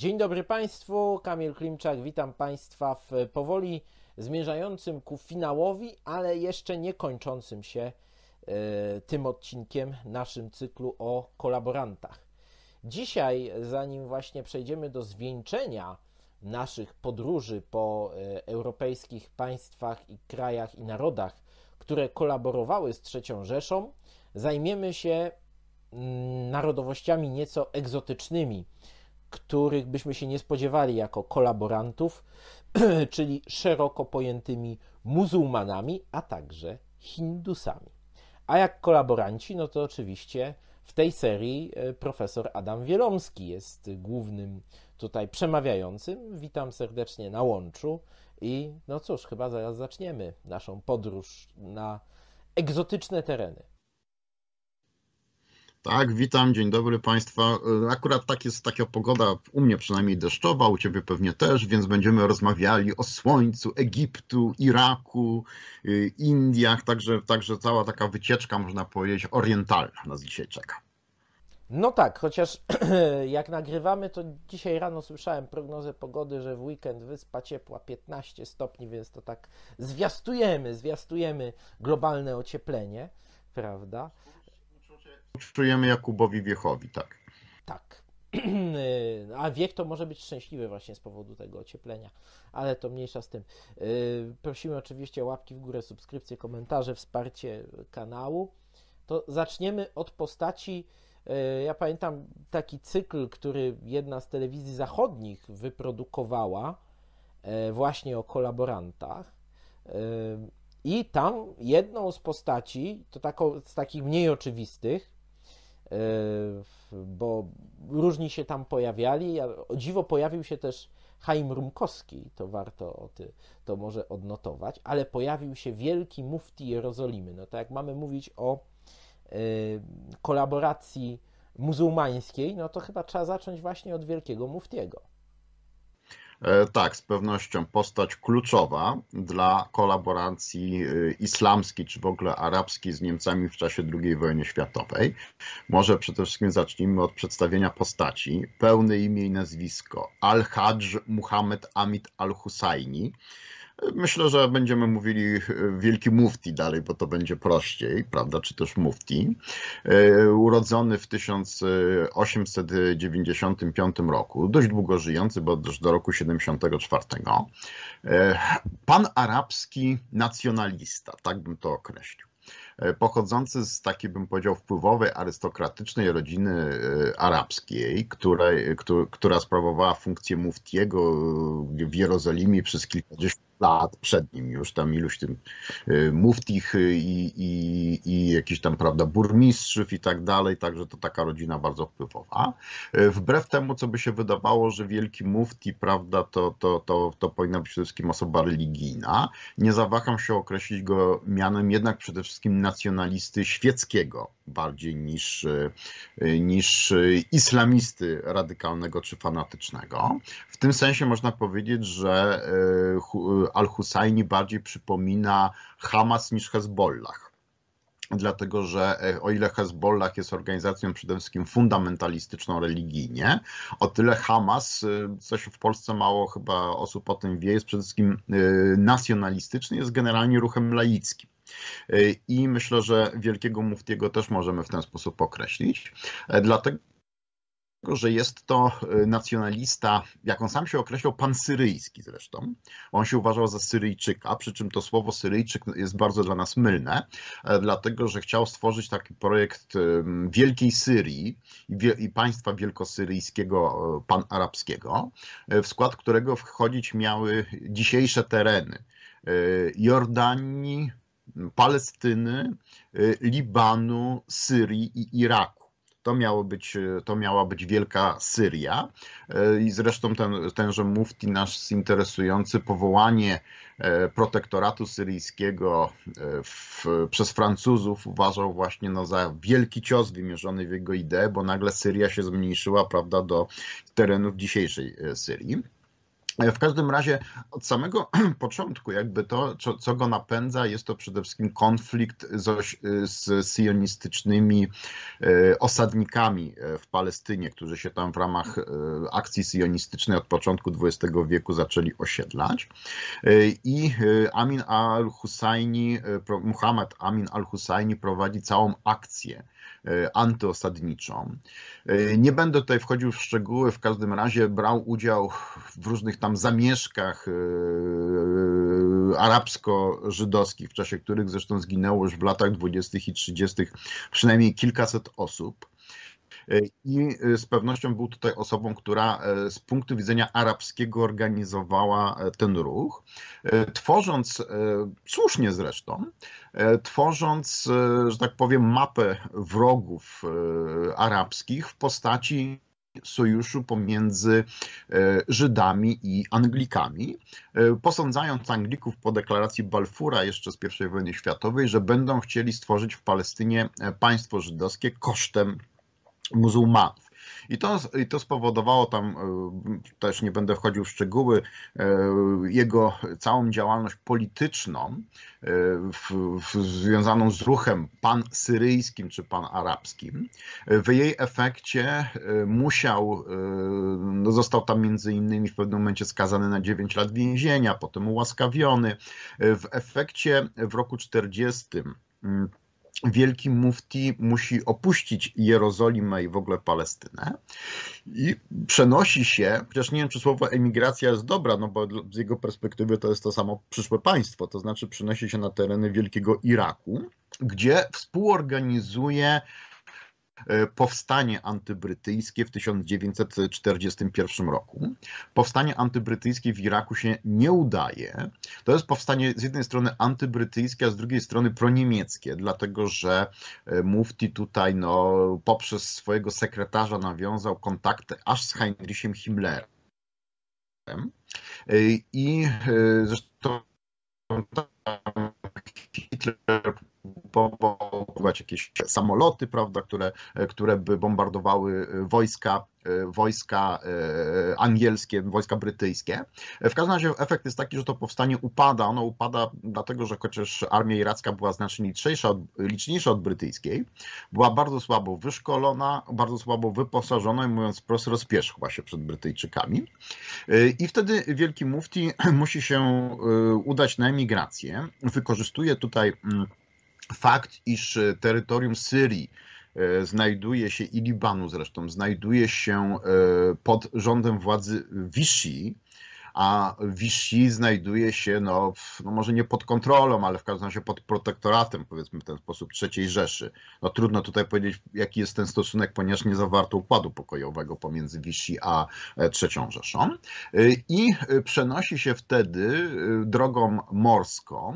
Dzień dobry Państwu, Kamil Klimczak, witam Państwa w powoli zmierzającym ku finałowi, ale jeszcze nie kończącym się y, tym odcinkiem naszym cyklu o kolaborantach. Dzisiaj, zanim właśnie przejdziemy do zwieńczenia naszych podróży po y, europejskich państwach i krajach i narodach, które kolaborowały z III Rzeszą, zajmiemy się y, narodowościami nieco egzotycznymi których byśmy się nie spodziewali jako kolaborantów, czyli szeroko pojętymi muzułmanami, a także Hindusami. A jak kolaboranci, no to oczywiście w tej serii e, profesor Adam Wielomski jest głównym tutaj przemawiającym. Witam serdecznie na łączu i no cóż, chyba zaraz zaczniemy naszą podróż na egzotyczne tereny. Tak, witam, dzień dobry Państwa. E, akurat tak jest taka pogoda, u mnie przynajmniej deszczowa, u Ciebie pewnie też, więc będziemy rozmawiali o słońcu, Egiptu, Iraku, y, Indiach, także, także cała taka wycieczka, można powiedzieć, orientalna nas dzisiaj czeka. No tak, chociaż jak nagrywamy, to dzisiaj rano słyszałem prognozę pogody, że w weekend wyspa ciepła 15 stopni, więc to tak zwiastujemy, zwiastujemy globalne ocieplenie, prawda? Czujemy Jakubowi wiechowi, tak. Tak. A wiek to może być szczęśliwy właśnie z powodu tego ocieplenia, ale to mniejsza z tym. Y, prosimy oczywiście o łapki w górę, subskrypcje, komentarze, wsparcie kanału. To zaczniemy od postaci. Y, ja pamiętam taki cykl, który jedna z telewizji zachodnich wyprodukowała y, właśnie o kolaborantach. I tam jedną z postaci, to taką, z takich mniej oczywistych, bo różni się tam pojawiali. O dziwo pojawił się też Chaim Rumkowski, to warto to może odnotować, ale pojawił się wielki mufti Jerozolimy. No tak jak mamy mówić o y, kolaboracji muzułmańskiej, no to chyba trzeba zacząć właśnie od wielkiego muftiego. E, tak, z pewnością postać kluczowa dla kolaboracji e, islamskiej czy w ogóle arabskiej z Niemcami w czasie II wojny światowej. Może przede wszystkim zacznijmy od przedstawienia postaci. Pełne imię i nazwisko: Al-Hadż Muhammad Amit Al-Husajni. Myślę, że będziemy mówili e, wielki mufti dalej, bo to będzie prościej, prawda, czy też mufti. E, urodzony w 1895 roku, dość długo żyjący, bo aż do roku 74. E, pan arabski nacjonalista, tak bym to określił pochodzący z takiej, bym powiedział, wpływowej, arystokratycznej rodziny arabskiej, która, która sprawowała funkcję muftiego w Jerozolimie przez kilkadziesiąt lat przed nim już tam iluś tym y, muftich y, i, i, i jakichś tam, prawda, burmistrzów i tak dalej, także to taka rodzina bardzo wpływowa. Y, wbrew temu, co by się wydawało, że wielki mufti, prawda, to, to, to, to powinna być przede wszystkim osoba religijna. Nie zawaham się określić go mianem jednak przede wszystkim nacjonalisty świeckiego bardziej niż, e, niż islamisty radykalnego czy fanatycznego. W tym sensie można powiedzieć, że e, al-Husajni bardziej przypomina Hamas niż Hezbollah dlatego że e, o ile Hezbollah jest organizacją przede wszystkim fundamentalistyczną religijnie, o tyle Hamas, e, coś w Polsce mało chyba osób o tym wie, jest przede wszystkim e, nacjonalistyczny, jest generalnie ruchem laickim. I myślę, że wielkiego muftiego też możemy w ten sposób określić, dlatego że jest to y, nacjonalista, jak on sam się określał, syryjski zresztą. On się uważał za Syryjczyka, przy czym to słowo Syryjczyk jest bardzo dla nas mylne, e, dlatego że chciał stworzyć taki projekt y, Wielkiej Syrii i państwa wielkosyryjskiego e, panarabskiego, e, w skład którego wchodzić miały dzisiejsze tereny Jordanii, Palestyny, Libanu, Syrii i Iraku. To, miało być, e, to miała być Wielka Syria. E, I zresztą ten, tenże mufti nasz interesujący powołanie e, protektoratu syryjskiego w, przez Francuzów uważał właśnie no, za wielki cios wymierzony w jego ideę, bo nagle Syria się zmniejszyła prawda, do terenów dzisiejszej Syrii. W każdym razie od samego początku, jakby to, co, co go napędza, jest to przede wszystkim konflikt z, z syjonistycznymi e, osadnikami e, w Palestynie, którzy się tam w ramach e, akcji syjonistycznej od początku XX wieku zaczęli osiedlać. I Amin al-Husajni, Muhammad Amin al-Husajni prowadzi całą akcję E, antyosadniczą. E, nie będę tutaj wchodził w szczegóły, w każdym razie brał udział w różnych tam zamieszkach e, arabsko-żydowskich, w czasie których zresztą zginęło już w latach 20. i 30. przynajmniej kilkaset osób. E, I e, z pewnością był tutaj osobą, która e, z punktu widzenia arabskiego organizowała ten ruch, tworząc, słusznie zresztą, tworząc, że tak powiem, mapę wrogów arabskich w postaci sojuszu pomiędzy Żydami i Anglikami, posądzając Anglików po deklaracji Balfoura jeszcze z I wojny światowej, że będą chcieli stworzyć w Palestynie państwo żydowskie kosztem muzułmanów. I to, I to spowodowało tam, e, też nie będę wchodził w szczegóły, e, jego całą działalność polityczną e, w, w, związaną z ruchem pan syryjskim czy pan arabskim W jej efekcie musiał, no został tam między innymi w pewnym momencie skazany na 9 lat więzienia, potem ułaskawiony. W efekcie w roku 40 wielki mufti musi opuścić Jerozolimę i w ogóle Palestynę i przenosi się, chociaż nie wiem, czy słowo emigracja jest dobra, no bo z jego perspektywy to jest to samo przyszłe państwo, to znaczy przenosi się na tereny wielkiego Iraku, gdzie współorganizuje E, powstanie antybrytyjskie w 1941 roku. Powstanie antybrytyjskie w Iraku się nie udaje. To jest powstanie z jednej strony antybrytyjskie, a z drugiej strony proniemieckie, dlatego że e, Mufti tutaj no, poprzez swojego sekretarza nawiązał kontakty aż z Heinrichem Himmlerem. E, I zresztą Hitler bombardować jakieś samoloty, prawda, które, które by bombardowały e, wojska E, wojska e, angielskie, wojska brytyjskie. W każdym razie efekt jest taki, że to powstanie upada. Ono upada dlatego, że chociaż armia iracka była znacznie liczniejsza od, liczniejsza od brytyjskiej, była bardzo słabo wyszkolona, bardzo słabo wyposażona i mówiąc wprost rozpierzchła się przed Brytyjczykami. E, I wtedy wielki mufti musi się udać na emigrację. Wykorzystuje tutaj mm, fakt, iż terytorium Syrii E, znajduje się i Libanu zresztą, znajduje się e, pod rządem władzy Vichy, a Vichy znajduje się, no, w, no może nie pod kontrolą, ale w każdym razie pod protektoratem, powiedzmy w ten sposób, III Rzeszy. No trudno tutaj powiedzieć, jaki jest ten stosunek, ponieważ nie zawarto układu pokojowego pomiędzy Vichy a e, III Rzeszą. I przenosi się wtedy drogą morską,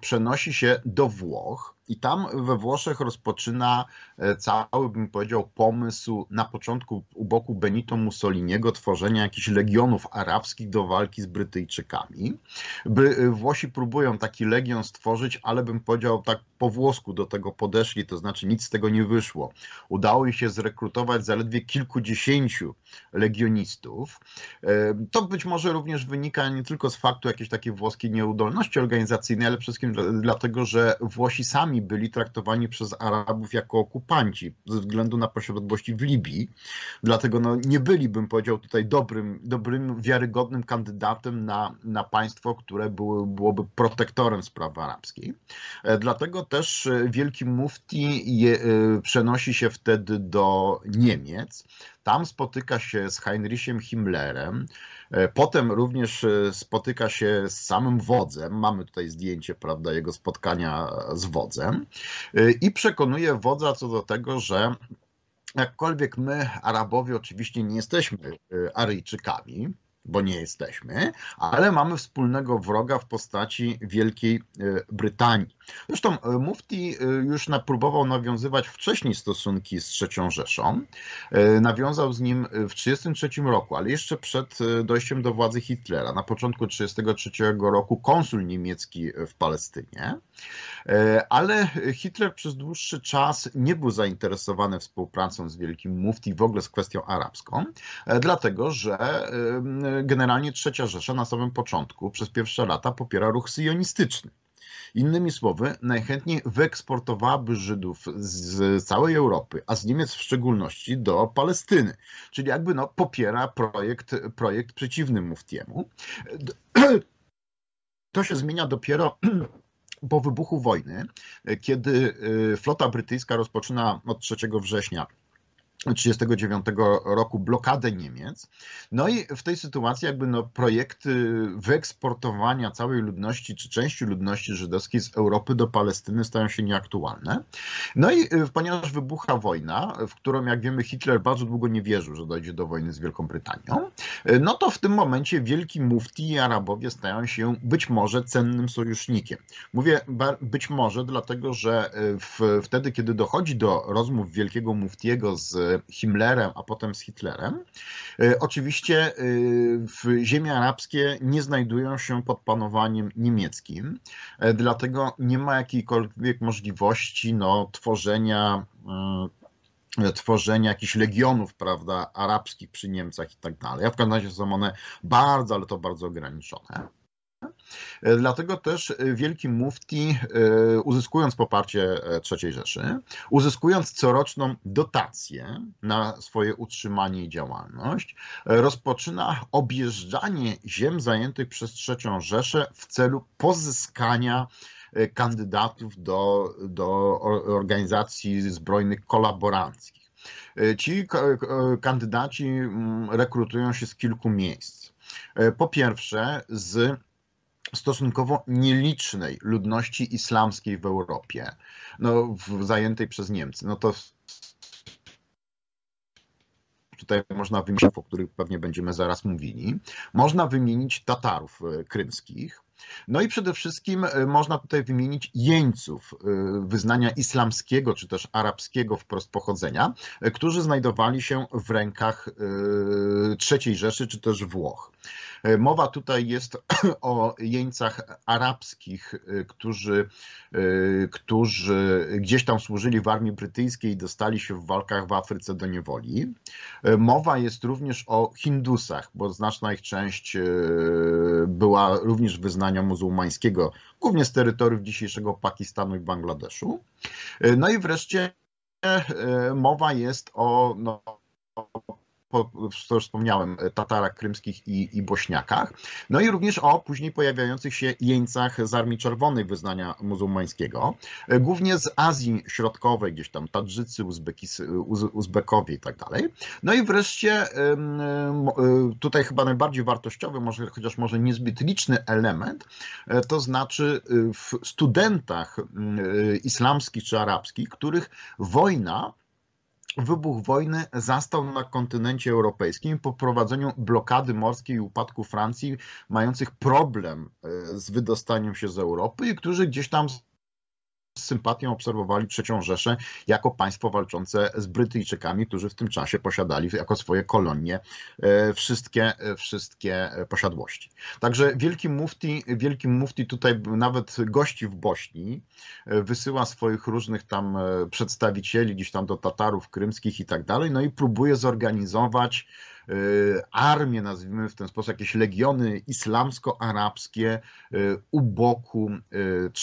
przenosi się do Włoch, i tam we Włoszech rozpoczyna e, cały, bym powiedział, pomysł na początku u boku Benito Mussoliniego tworzenia jakichś legionów arabskich do walki z Brytyjczykami. By e, Włosi próbują taki legion stworzyć, ale bym powiedział tak po włosku do tego podeszli, to znaczy nic z tego nie wyszło. Udało im się zrekrutować zaledwie kilkudziesięciu legionistów. E, to być może również wynika nie tylko z faktu jakiejś takiej włoskiej nieudolności organizacyjnej, ale przede wszystkim dlatego, że Włosi sami sami byli traktowani przez Arabów jako okupanci ze względu na posiadłości w Libii. Dlatego no, nie byli, bym powiedział, tutaj dobrym, dobrym wiarygodnym kandydatem na, na państwo, które byłoby protektorem spraw arabskiej. E, dlatego też e, wielki mufti je, e, przenosi się wtedy do Niemiec. Tam spotyka się z Heinrichem Himmlerem, E, potem również e, spotyka się z samym wodzem. Mamy tutaj zdjęcie, prawda, jego spotkania z wodzem e, i przekonuje wodza co do tego, że jakkolwiek my, Arabowie, oczywiście nie jesteśmy Aryjczykami, bo nie jesteśmy, ale mamy wspólnego wroga w postaci Wielkiej e, Brytanii. Zresztą e, Mufti e, już próbował nawiązywać wcześniej stosunki z III Rzeszą. Nawiązał z nim w 1933 roku, ale jeszcze przed dojściem do władzy Hitlera. Na początku 1933 roku konsul niemiecki w Palestynie. Ale Hitler przez dłuższy czas nie był zainteresowany współpracą z Wielkim Mufti w ogóle z kwestią arabską, dlatego że generalnie trzecia Rzesza na samym początku przez pierwsze lata popiera ruch syjonistyczny. Innymi słowy, najchętniej wyeksportowałaby Żydów z całej Europy, a z Niemiec w szczególności do Palestyny. Czyli jakby no, popiera projekt, projekt przeciwny Muftiemu. To się zmienia dopiero po wybuchu wojny, kiedy y, flota brytyjska rozpoczyna od 3 września 1939 roku blokadę Niemiec. No i w tej sytuacji jakby no projekty wyeksportowania całej ludności czy części ludności żydowskiej z Europy do Palestyny stają się nieaktualne. No i y, ponieważ wybucha wojna, w którą jak wiemy Hitler bardzo długo nie wierzył, że dojdzie do wojny z Wielką Brytanią, y, no to w tym momencie wielki mufti i Arabowie stają się być może cennym sojusznikiem. Mówię być może dlatego, że y, w, wtedy kiedy dochodzi do rozmów wielkiego muftiego z Himmlerem, a potem z Hitlerem. E, oczywiście e, w ziemie arabskie nie znajdują się pod panowaniem niemieckim, e, dlatego nie ma jakiejkolwiek możliwości no, tworzenia tworzenia jakichś legionów, prawda, arabskich przy Niemcach i tak dalej. A w każdym razie są one bardzo, ale to bardzo ograniczone. E, dlatego też e, Wielki Mufti, e, uzyskując poparcie III Rzeszy, uzyskując coroczną dotację na swoje utrzymanie i działalność, rozpoczyna objeżdżanie ziem zajętych przez III Rzeszę w celu pozyskania kandydatów do, do organizacji zbrojnych kolaboranckich. Ci kandydaci mm, rekrutują się z kilku miejsc. Po pierwsze, z stosunkowo nielicznej ludności islamskiej w Europie, no, w, zajętej przez Niemcy. No to tutaj można wymienić, o których pewnie będziemy zaraz mówili. Można wymienić Tatarów e, krymskich. No i przede wszystkim e, można tutaj wymienić jeńców e, wyznania islamskiego czy też arabskiego wprost pochodzenia, którzy znajdowali się w rękach III Rzeszy czy też Włoch. E, mowa tutaj jest o jeńcach arabskich, e, którzy, e, którzy gdzieś tam służyli w armii brytyjskiej i dostali się w walkach w Afryce do niewoli. Mowa jest również o Hindusach, bo znaczna ich część była również wyznania muzułmańskiego, głównie z terytoriów dzisiejszego Pakistanu i Bangladeszu. No i wreszcie mowa jest o no, po, to już wspomniałem, e, Tatarach Krymskich i, i Bośniakach, no i również o później pojawiających się jeńcach z Armii Czerwonej wyznania muzułmańskiego, e, głównie z Azji Środkowej, gdzieś tam Tadżycy, Uzbekis, Uzbekowie i tak dalej. No i wreszcie e, tutaj chyba najbardziej wartościowy, może, chociaż może niezbyt liczny element, to znaczy w studentach islamskich czy arabskich, których wojna Wybuch wojny zastał na kontynencie europejskim po prowadzeniu blokady morskiej i upadku Francji, mających problem e, z wydostaniem się z Europy i którzy gdzieś tam z sympatią obserwowali III Rzeszę jako państwo walczące z Brytyjczykami, którzy w tym czasie posiadali jako swoje kolonie e, wszystkie, e, wszystkie e, posiadłości. Także Wielki Mufti, Wielki Mufti tutaj nawet gości w Bośni, wysyła swoich różnych tam przedstawicieli gdzieś tam do Tatarów krymskich i tak dalej, no i próbuje zorganizować E, armie, nazwijmy w ten sposób, jakieś legiony islamsko-arabskie e, u boku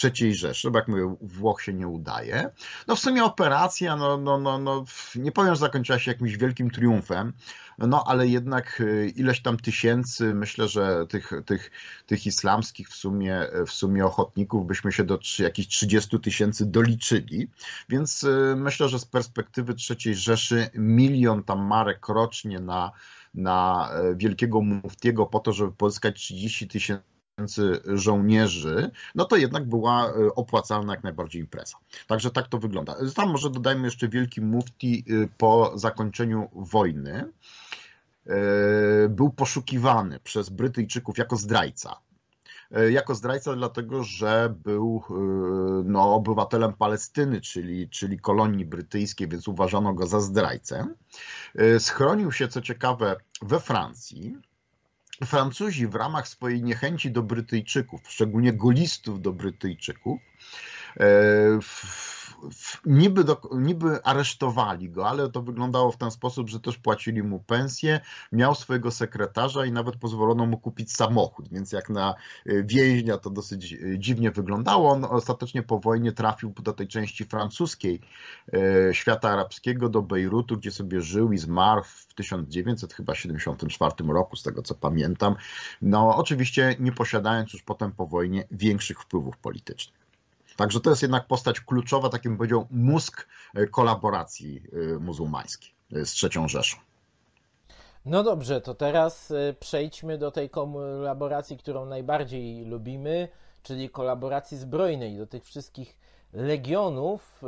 e, III Rzeszy, bo jak mówię, Włoch się nie udaje. No w sumie operacja, no, no, no, no nie powiem, że zakończyła się jakimś wielkim triumfem, no ale jednak ileś tam tysięcy, myślę, że tych, tych, tych islamskich w sumie, w sumie ochotników byśmy się do jakichś 30 tysięcy doliczyli, więc myślę, że z perspektywy III Rzeszy milion tam marek rocznie na na e, wielkiego muftiego po to, żeby pozyskać 30 tysięcy żołnierzy, no to jednak była e, opłacalna jak najbardziej impreza. Także tak to wygląda. Tam może dodajmy jeszcze wielki mufti e, po zakończeniu wojny. Był poszukiwany przez Brytyjczyków jako zdrajca E, jako zdrajca, dlatego że był e, no, obywatelem Palestyny, czyli, czyli kolonii brytyjskiej, więc uważano go za zdrajcę. E, schronił się, co ciekawe, we Francji. Francuzi w ramach swojej niechęci do Brytyjczyków, szczególnie golistów do Brytyjczyków, E, niby, do, niby aresztowali go, ale to wyglądało w ten sposób, że też płacili mu pensję, miał swojego sekretarza i nawet pozwolono mu kupić samochód, więc jak na e, więźnia to dosyć e, dziwnie wyglądało. On ostatecznie po wojnie trafił do tej części francuskiej świata arabskiego, do Bejrutu, gdzie sobie żył i zmarł w 1974 roku, z tego co pamiętam. No oczywiście nie posiadając już potem po wojnie większych wpływów politycznych. Także to jest jednak postać kluczowa, takim powiedział, mózg e, kolaboracji e, muzułmańskiej e, z trzecią Rzeszą. No dobrze, to teraz przejdźmy do tej kolaboracji, którą najbardziej lubimy, czyli kolaboracji zbrojnej, do tych wszystkich legionów,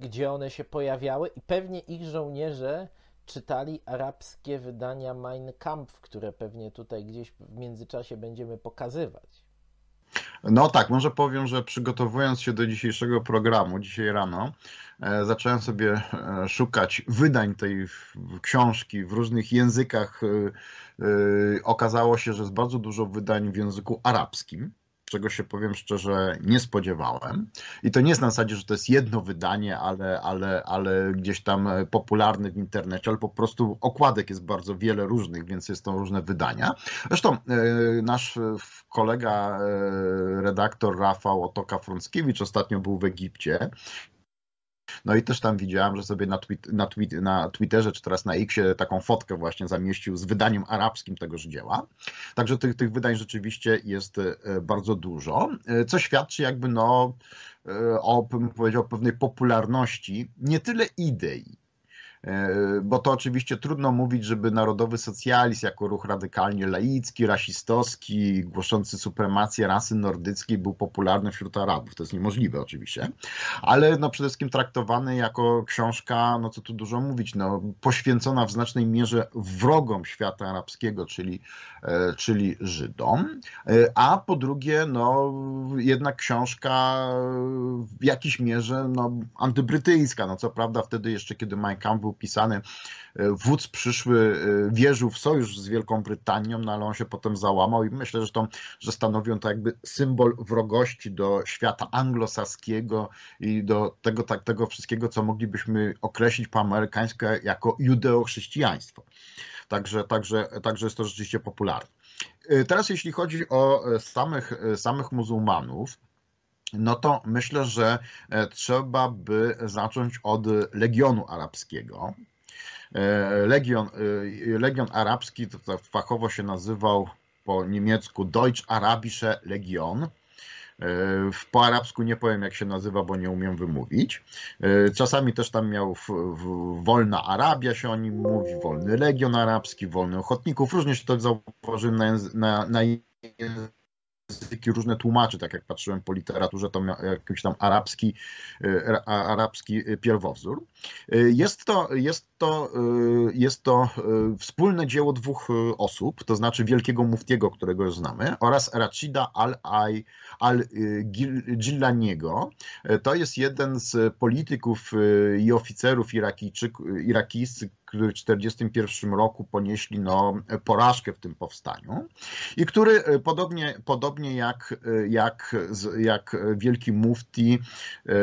gdzie one się pojawiały i pewnie ich żołnierze czytali arabskie wydania Mein Kampf, które pewnie tutaj gdzieś w międzyczasie będziemy pokazywać. No tak, może powiem, że przygotowując się do dzisiejszego programu, dzisiaj rano, e, zacząłem sobie e, szukać wydań tej książki w różnych językach. E, okazało się, że jest bardzo dużo wydań w języku arabskim czego się powiem szczerze nie spodziewałem. I to nie jest na zasadzie, że to jest jedno wydanie, ale, ale, ale gdzieś tam popularne w internecie, ale po prostu okładek jest bardzo wiele różnych, więc jest to różne wydania. Zresztą e, nasz kolega e, redaktor Rafał Otoka Frąckiewicz ostatnio był w Egipcie no i też tam widziałem, że sobie na, na, na Twitterze czy teraz na Xie taką fotkę właśnie zamieścił z wydaniem arabskim tegoż dzieła. Także tych, tych wydań rzeczywiście jest e, bardzo dużo, e, co świadczy jakby no e, o, bym powiedział, pewnej popularności nie tyle idei, E, bo to oczywiście trudno mówić, żeby narodowy socjalizm jako ruch radykalnie laicki, rasistowski, głoszący supremację rasy nordyckiej był popularny wśród Arabów. To jest niemożliwe oczywiście, ale no przede wszystkim traktowany jako książka, no co tu dużo mówić, no poświęcona w znacznej mierze wrogom świata arabskiego, czyli, e, czyli Żydom, e, a po drugie, no jednak książka w jakiejś mierze no, antybrytyjska, no co prawda wtedy jeszcze, kiedy Mein Kampf był pisany e, wódz przyszły e, wierzył w sojusz z Wielką Brytanią, no ale on się potem załamał i myślę to że stanowią to jakby symbol wrogości do świata anglosaskiego i do tego, tak, tego wszystkiego, co moglibyśmy określić po amerykańsku jako judeochrześcijaństwo. Także, także, także jest to rzeczywiście popularne. E, teraz jeśli chodzi o samych, samych muzułmanów, no to myślę, że e, trzeba by zacząć od Legionu Arabskiego. E, Legion, e, Legion Arabski to fachowo się nazywał po niemiecku Deutsch Arabische Legion. Po arabsku nie powiem, jak się nazywa, bo nie umiem wymówić. Czasami też tam miał w, w, Wolna Arabia się o nim mówi, Wolny Legion Arabski, Wolny Ochotników. Różnie się to zauważyłem na, na, na języki różne tłumaczy, tak jak patrzyłem po literaturze, to miał jakiś tam arabski, y, arabski y, pierwowzór. Y, jest to, jest, to, jest to wspólne dzieło dwóch osób, to znaczy wielkiego muftiego, którego znamy, oraz Rachida al ai Al to jest jeden z polityków i oficerów irakijczyków, irakijczyków którzy w 1941 roku ponieśli no, porażkę w tym powstaniu i który e, podobnie, podobnie jak, e, jak, jak Wielki Mufti e,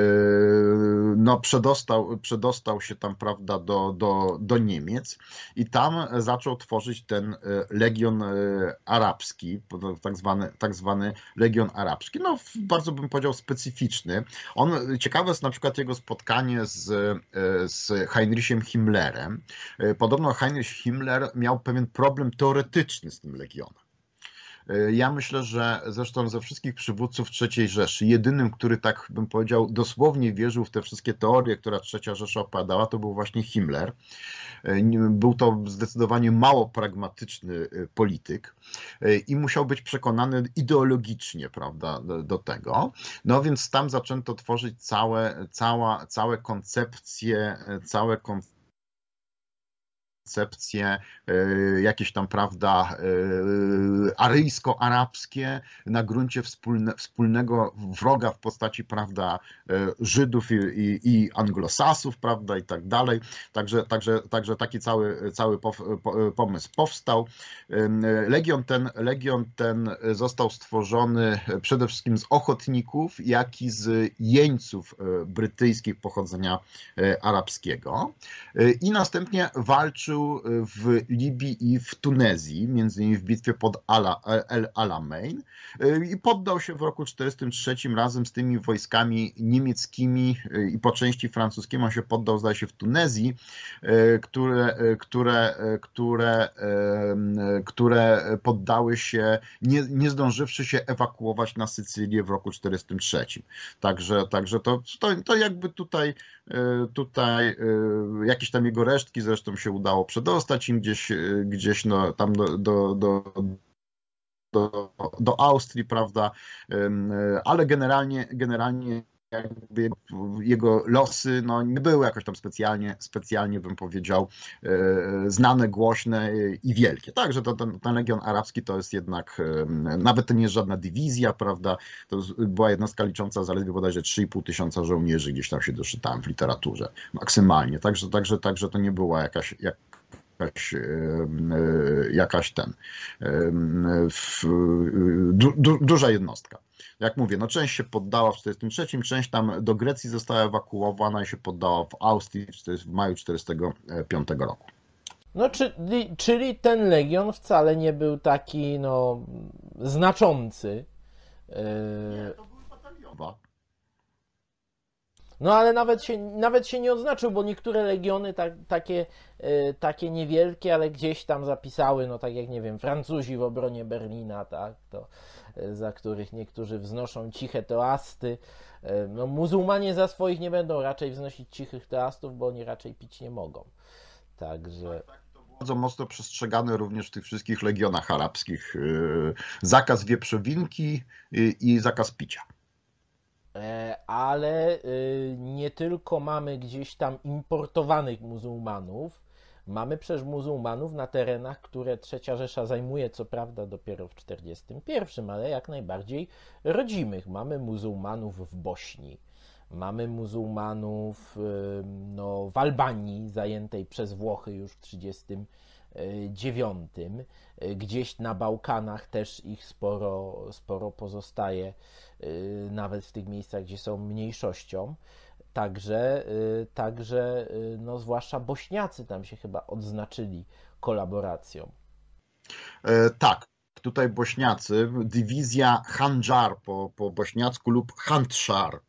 no, przedostał, przedostał się tam prawda, do, do, do Niemiec i tam zaczął tworzyć ten Legion Arabski, tak zwany, tak zwany Legion Arabski, no bardzo bym powiedział specyficzny. On, ciekawe jest na przykład jego spotkanie z, z Heinrichem Himmlerem, E, podobno Heinrich Himmler miał pewien problem teoretyczny z tym legionem. E, ja myślę, że zresztą ze wszystkich przywódców III Rzeszy, jedynym, który tak bym powiedział dosłownie wierzył w te wszystkie teorie, które trzecia Rzesza opadała, to był właśnie Himmler. E, był to zdecydowanie mało pragmatyczny polityk i musiał być przekonany ideologicznie prawda, do tego. No więc tam zaczęto tworzyć całe, cała, całe koncepcje, całe koncepcje koncepcje e, jakieś tam, prawda, e, aryjsko-arabskie na gruncie wspólne, wspólnego wroga w postaci, prawda, e, Żydów i, i, i, anglosasów, prawda, i tak dalej. Także, także, także taki cały, cały pomysł powstał. Legion ten, legion ten został stworzony przede wszystkim z ochotników, jak i z jeńców brytyjskich pochodzenia arabskiego i następnie walczy walczył y, w Libii i w Tunezji, między innymi w bitwie pod Ala, El Alamein y, i poddał się w roku 1943 razem z tymi wojskami niemieckimi y, i po części francuskimi. A się poddał, zdaje się, w Tunezji, które, które, które, które poddały się, nie, nie zdążywszy się ewakuować na Sycylię w roku 1943. Także, także to, to, to jakby tutaj, tutaj jakieś tam jego resztki zresztą się udało udało przedostać im gdzieś, e, gdzieś no, tam do, do, do do, do Austrii, prawda? E, ale generalnie, generalnie jego losy no, nie były jakoś tam specjalnie, specjalnie bym powiedział, e, znane, głośne i wielkie. Także to, ten, ten Legion Arabski to jest jednak, nawet to nie jest żadna dywizja, prawda? To była jednostka licząca zaledwie bodajże 3,5 tysiąca żołnierzy, gdzieś tam się doszytałem w literaturze maksymalnie. Także, także, także to nie była jakaś, jakaś, e, jakaś ten, du, du, duża jednostka. Jak mówię, no część się poddała w 1943, część tam do Grecji została ewakuowana i się poddała w Austrii w maju 1945 roku. No, czyli, czyli ten legion wcale nie był taki no, znaczący. E, nie, to no ale nawet się, nawet się nie oznaczył, bo niektóre legiony tak, takie, y, takie niewielkie, ale gdzieś tam zapisały, no tak jak nie wiem, Francuzi w obronie Berlina, tak, to, y, za których niektórzy wznoszą ciche toasty. Y, no, muzułmanie za swoich nie będą raczej wznosić cichych toastów, bo oni raczej pić nie mogą. Także tak, tak, bardzo mocno przestrzegany również w tych wszystkich legionach arabskich zakaz wieprzowinki i zakaz picia. E, ale y, nie tylko mamy gdzieś tam importowanych muzułmanów, mamy przecież muzułmanów na terenach, które Trzecia Rzesza zajmuje, co prawda dopiero w 1941, ale jak najbardziej rodzimych. Mamy muzułmanów w Bośni, mamy muzułmanów no, w Albanii, zajętej przez Włochy już w 1935 dziewiątym. E, gdzieś na Bałkanach też ich sporo, sporo pozostaje, e, nawet w tych miejscach, gdzie są mniejszością. Także, e, także no, zwłaszcza Bośniacy tam się chyba odznaczyli kolaboracją. E, tak, tutaj Bośniacy, dywizja Handżar po, po bośniacku lub Handszar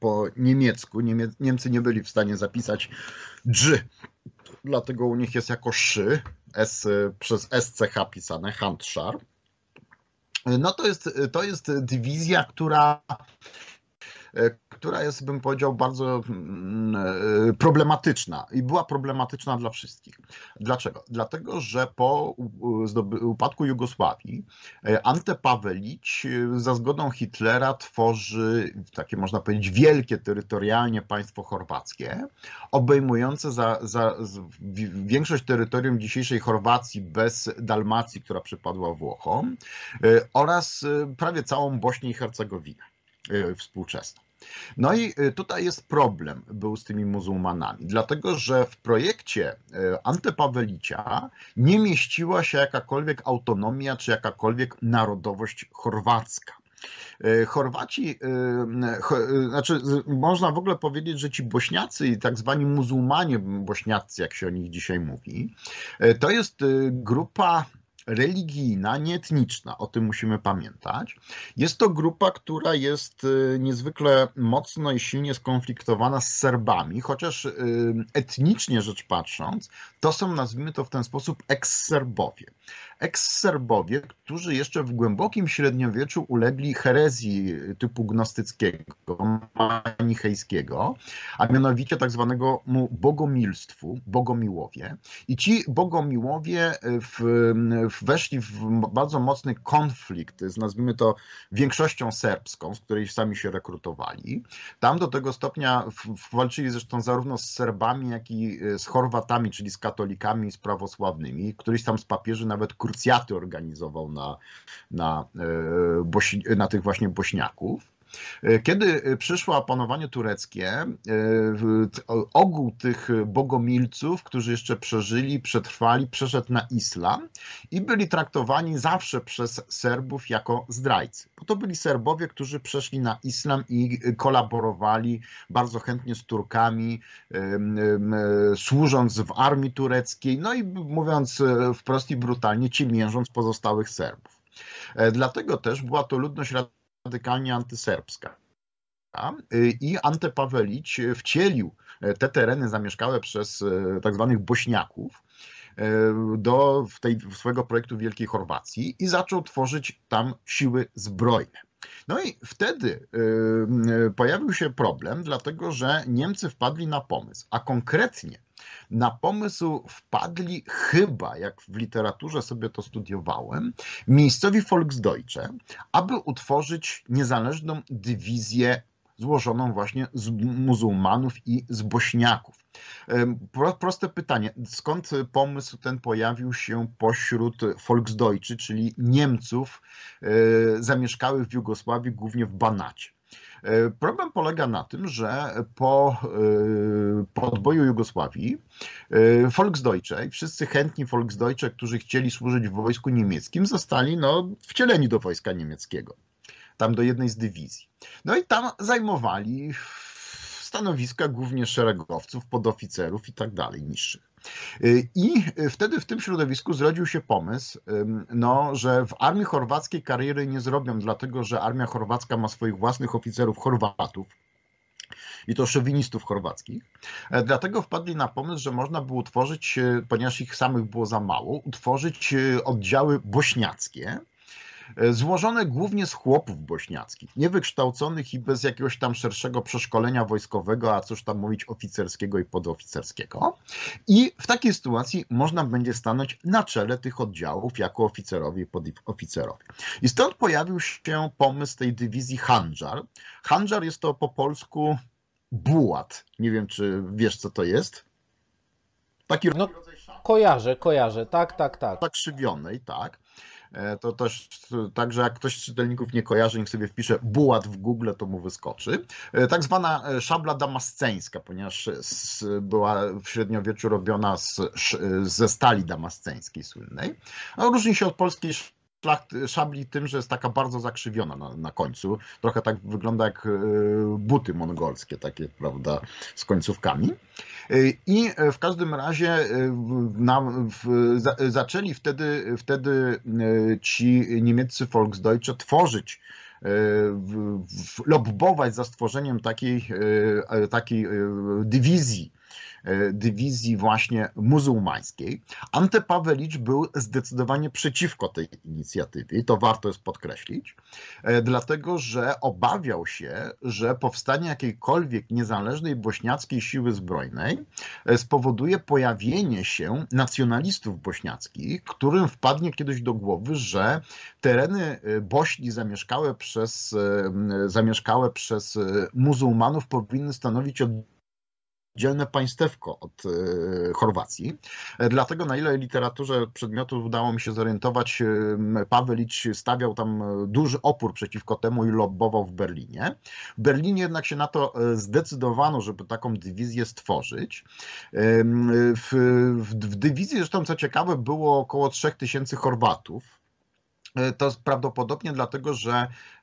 po niemiecku. Niemie Niemcy nie byli w stanie zapisać dż, dlatego u nich jest jako szy, s, przez SCH pisane, Handschar. No to jest, to jest dywizja, która która jest, bym powiedział, bardzo mm, e, problematyczna i była problematyczna dla wszystkich. Dlaczego? Dlatego, że po upadku Jugosławii e, Ante Pawelić e, za zgodą Hitlera tworzy takie, można powiedzieć, wielkie terytorialnie państwo chorwackie, obejmujące za, za większość terytorium dzisiejszej Chorwacji bez Dalmacji, która przypadła Włochom oraz prawie całą Bośnię i Hercegowinę współczesną. No i y, tutaj jest problem był z tymi muzułmanami, dlatego że w projekcie y, antypawelicia nie mieściła się jakakolwiek autonomia czy jakakolwiek narodowość chorwacka. Y, Chorwaci, znaczy można w ogóle powiedzieć, że ci bośniacy i tak zwani muzułmanie Bośniacy, jak się o nich dzisiaj mówi, to jest grupa religijna, nieetniczna, o tym musimy pamiętać. Jest to grupa, która jest y, niezwykle mocno i silnie skonfliktowana z Serbami, chociaż y, etnicznie rzecz patrząc, to są, nazwijmy to w ten sposób, eksserbowie eks-Serbowie, którzy jeszcze w głębokim średniowieczu ulegli herezji typu gnostyckiego, manichejskiego, a mianowicie tak zwanego bogomilstwu, bogomiłowie. I ci bogomiłowie e, w, w weszli w bardzo mocny konflikt z, nazwijmy to, większością serbską, z której sami się rekrutowali. Tam do tego stopnia w, walczyli zresztą zarówno z Serbami, jak i e, z Chorwatami, czyli z katolikami, z prawosławnymi. Któryś tam z papieży nawet król krucjaty organizował na, na, e, na tych właśnie bośniaków. E, kiedy e, przyszło panowanie tureckie, e, ogół tych bogomilców, którzy jeszcze przeżyli, przetrwali, przeszedł na islam i byli traktowani zawsze przez Serbów jako zdrajcy. Bo to byli Serbowie, którzy przeszli na islam i kolaborowali bardzo chętnie z Turkami, służąc w armii tureckiej, no i mówiąc wprost i brutalnie, ci miężąc pozostałych Serbów. Dlatego też była to ludność radykalnie antyserbska. Y, I Ante Pawelić wcielił te tereny zamieszkałe przez y, tak zwanych bośniaków y, do tej, swojego projektu Wielkiej Chorwacji i zaczął tworzyć tam siły zbrojne. No i wtedy y, y, pojawił się problem, dlatego że Niemcy wpadli na pomysł, a konkretnie na pomysł wpadli chyba, jak w literaturze sobie to studiowałem, miejscowi Volksdeutsche, aby utworzyć niezależną dywizję złożoną właśnie z muzułmanów i z bośniaków. Proste pytanie, skąd pomysł ten pojawił się pośród Volksdeutsche, czyli Niemców e, zamieszkałych w Jugosławii, głównie w Banacie? E, problem polega na tym, że po, e, podboju odboju Jugosławii Volksdeutsche i wszyscy chętni Volksdeutsche, którzy chcieli służyć w wojsku niemieckim, zostali no, wcieleni do wojska niemieckiego tam do jednej z dywizji. No i tam zajmowali stanowiska głównie szeregowców, podoficerów i tak dalej, niższych. Y, I wtedy w tym środowisku zrodził się pomysł, no, że w armii chorwackiej kariery nie zrobią, dlatego że armia chorwacka ma swoich własnych oficerów Chorwatów, i to szowinistów chorwackich. E, dlatego wpadli na pomysł, że można było utworzyć, y, ponieważ ich samych było za mało, utworzyć y, oddziały bośniackie, E, złożone głównie z chłopów bośniackich, niewykształconych i bez jakiegoś tam szerszego przeszkolenia wojskowego, a cóż tam mówić oficerskiego i podoficerskiego. I w takiej sytuacji można będzie stanąć na czele tych oddziałów jako oficerowie i podoficerowie. I stąd pojawił się pomysł tej dywizji Hanżar. Hanżar jest to po polsku bułat. Nie wiem, czy wiesz, co to jest. Taki no, rodzaj Kojarzę, kojarzę, tak, tak, tak. Tak krzywionej, tak. E, to też tak, że jak ktoś z czytelników nie kojarzy, niech sobie wpisze bułat w Google, to mu wyskoczy. E, tak zwana e, szabla damasceńska, ponieważ była w średniowieczu robiona z, ze stali damasceńskiej słynnej. różni się od polskiej szlacht szabli tym, że jest taka bardzo zakrzywiona na, na końcu. Trochę tak wygląda jak e, buty mongolskie, takie, prawda, z końcówkami. E, I e, w każdym razie na, w, zaczęli wtedy, wtedy ci niemieccy Volksdeutsche tworzyć w, w, lobbować za stworzeniem takiej, takiej dywizji E, dywizji właśnie muzułmańskiej. Ante Pawelicz był zdecydowanie przeciwko tej inicjatywie i to warto jest podkreślić, e, dlatego że obawiał się, że powstanie jakiejkolwiek niezależnej bośniackiej siły zbrojnej e, spowoduje pojawienie się nacjonalistów bośniackich, którym wpadnie kiedyś do głowy, że tereny Bośni zamieszkałe przez, zamieszkałe przez muzułmanów powinny stanowić od dzielne państewko od e, Chorwacji. Dlatego na ile literaturze przedmiotów udało mi się zorientować, e, Pawelić stawiał tam e, duży opór przeciwko temu i lobbował w Berlinie. W Berlinie jednak się na to zdecydowano, żeby taką dywizję stworzyć. W, w, w dywizji zresztą co ciekawe było około 3000 Chorwatów, E, to prawdopodobnie dlatego, że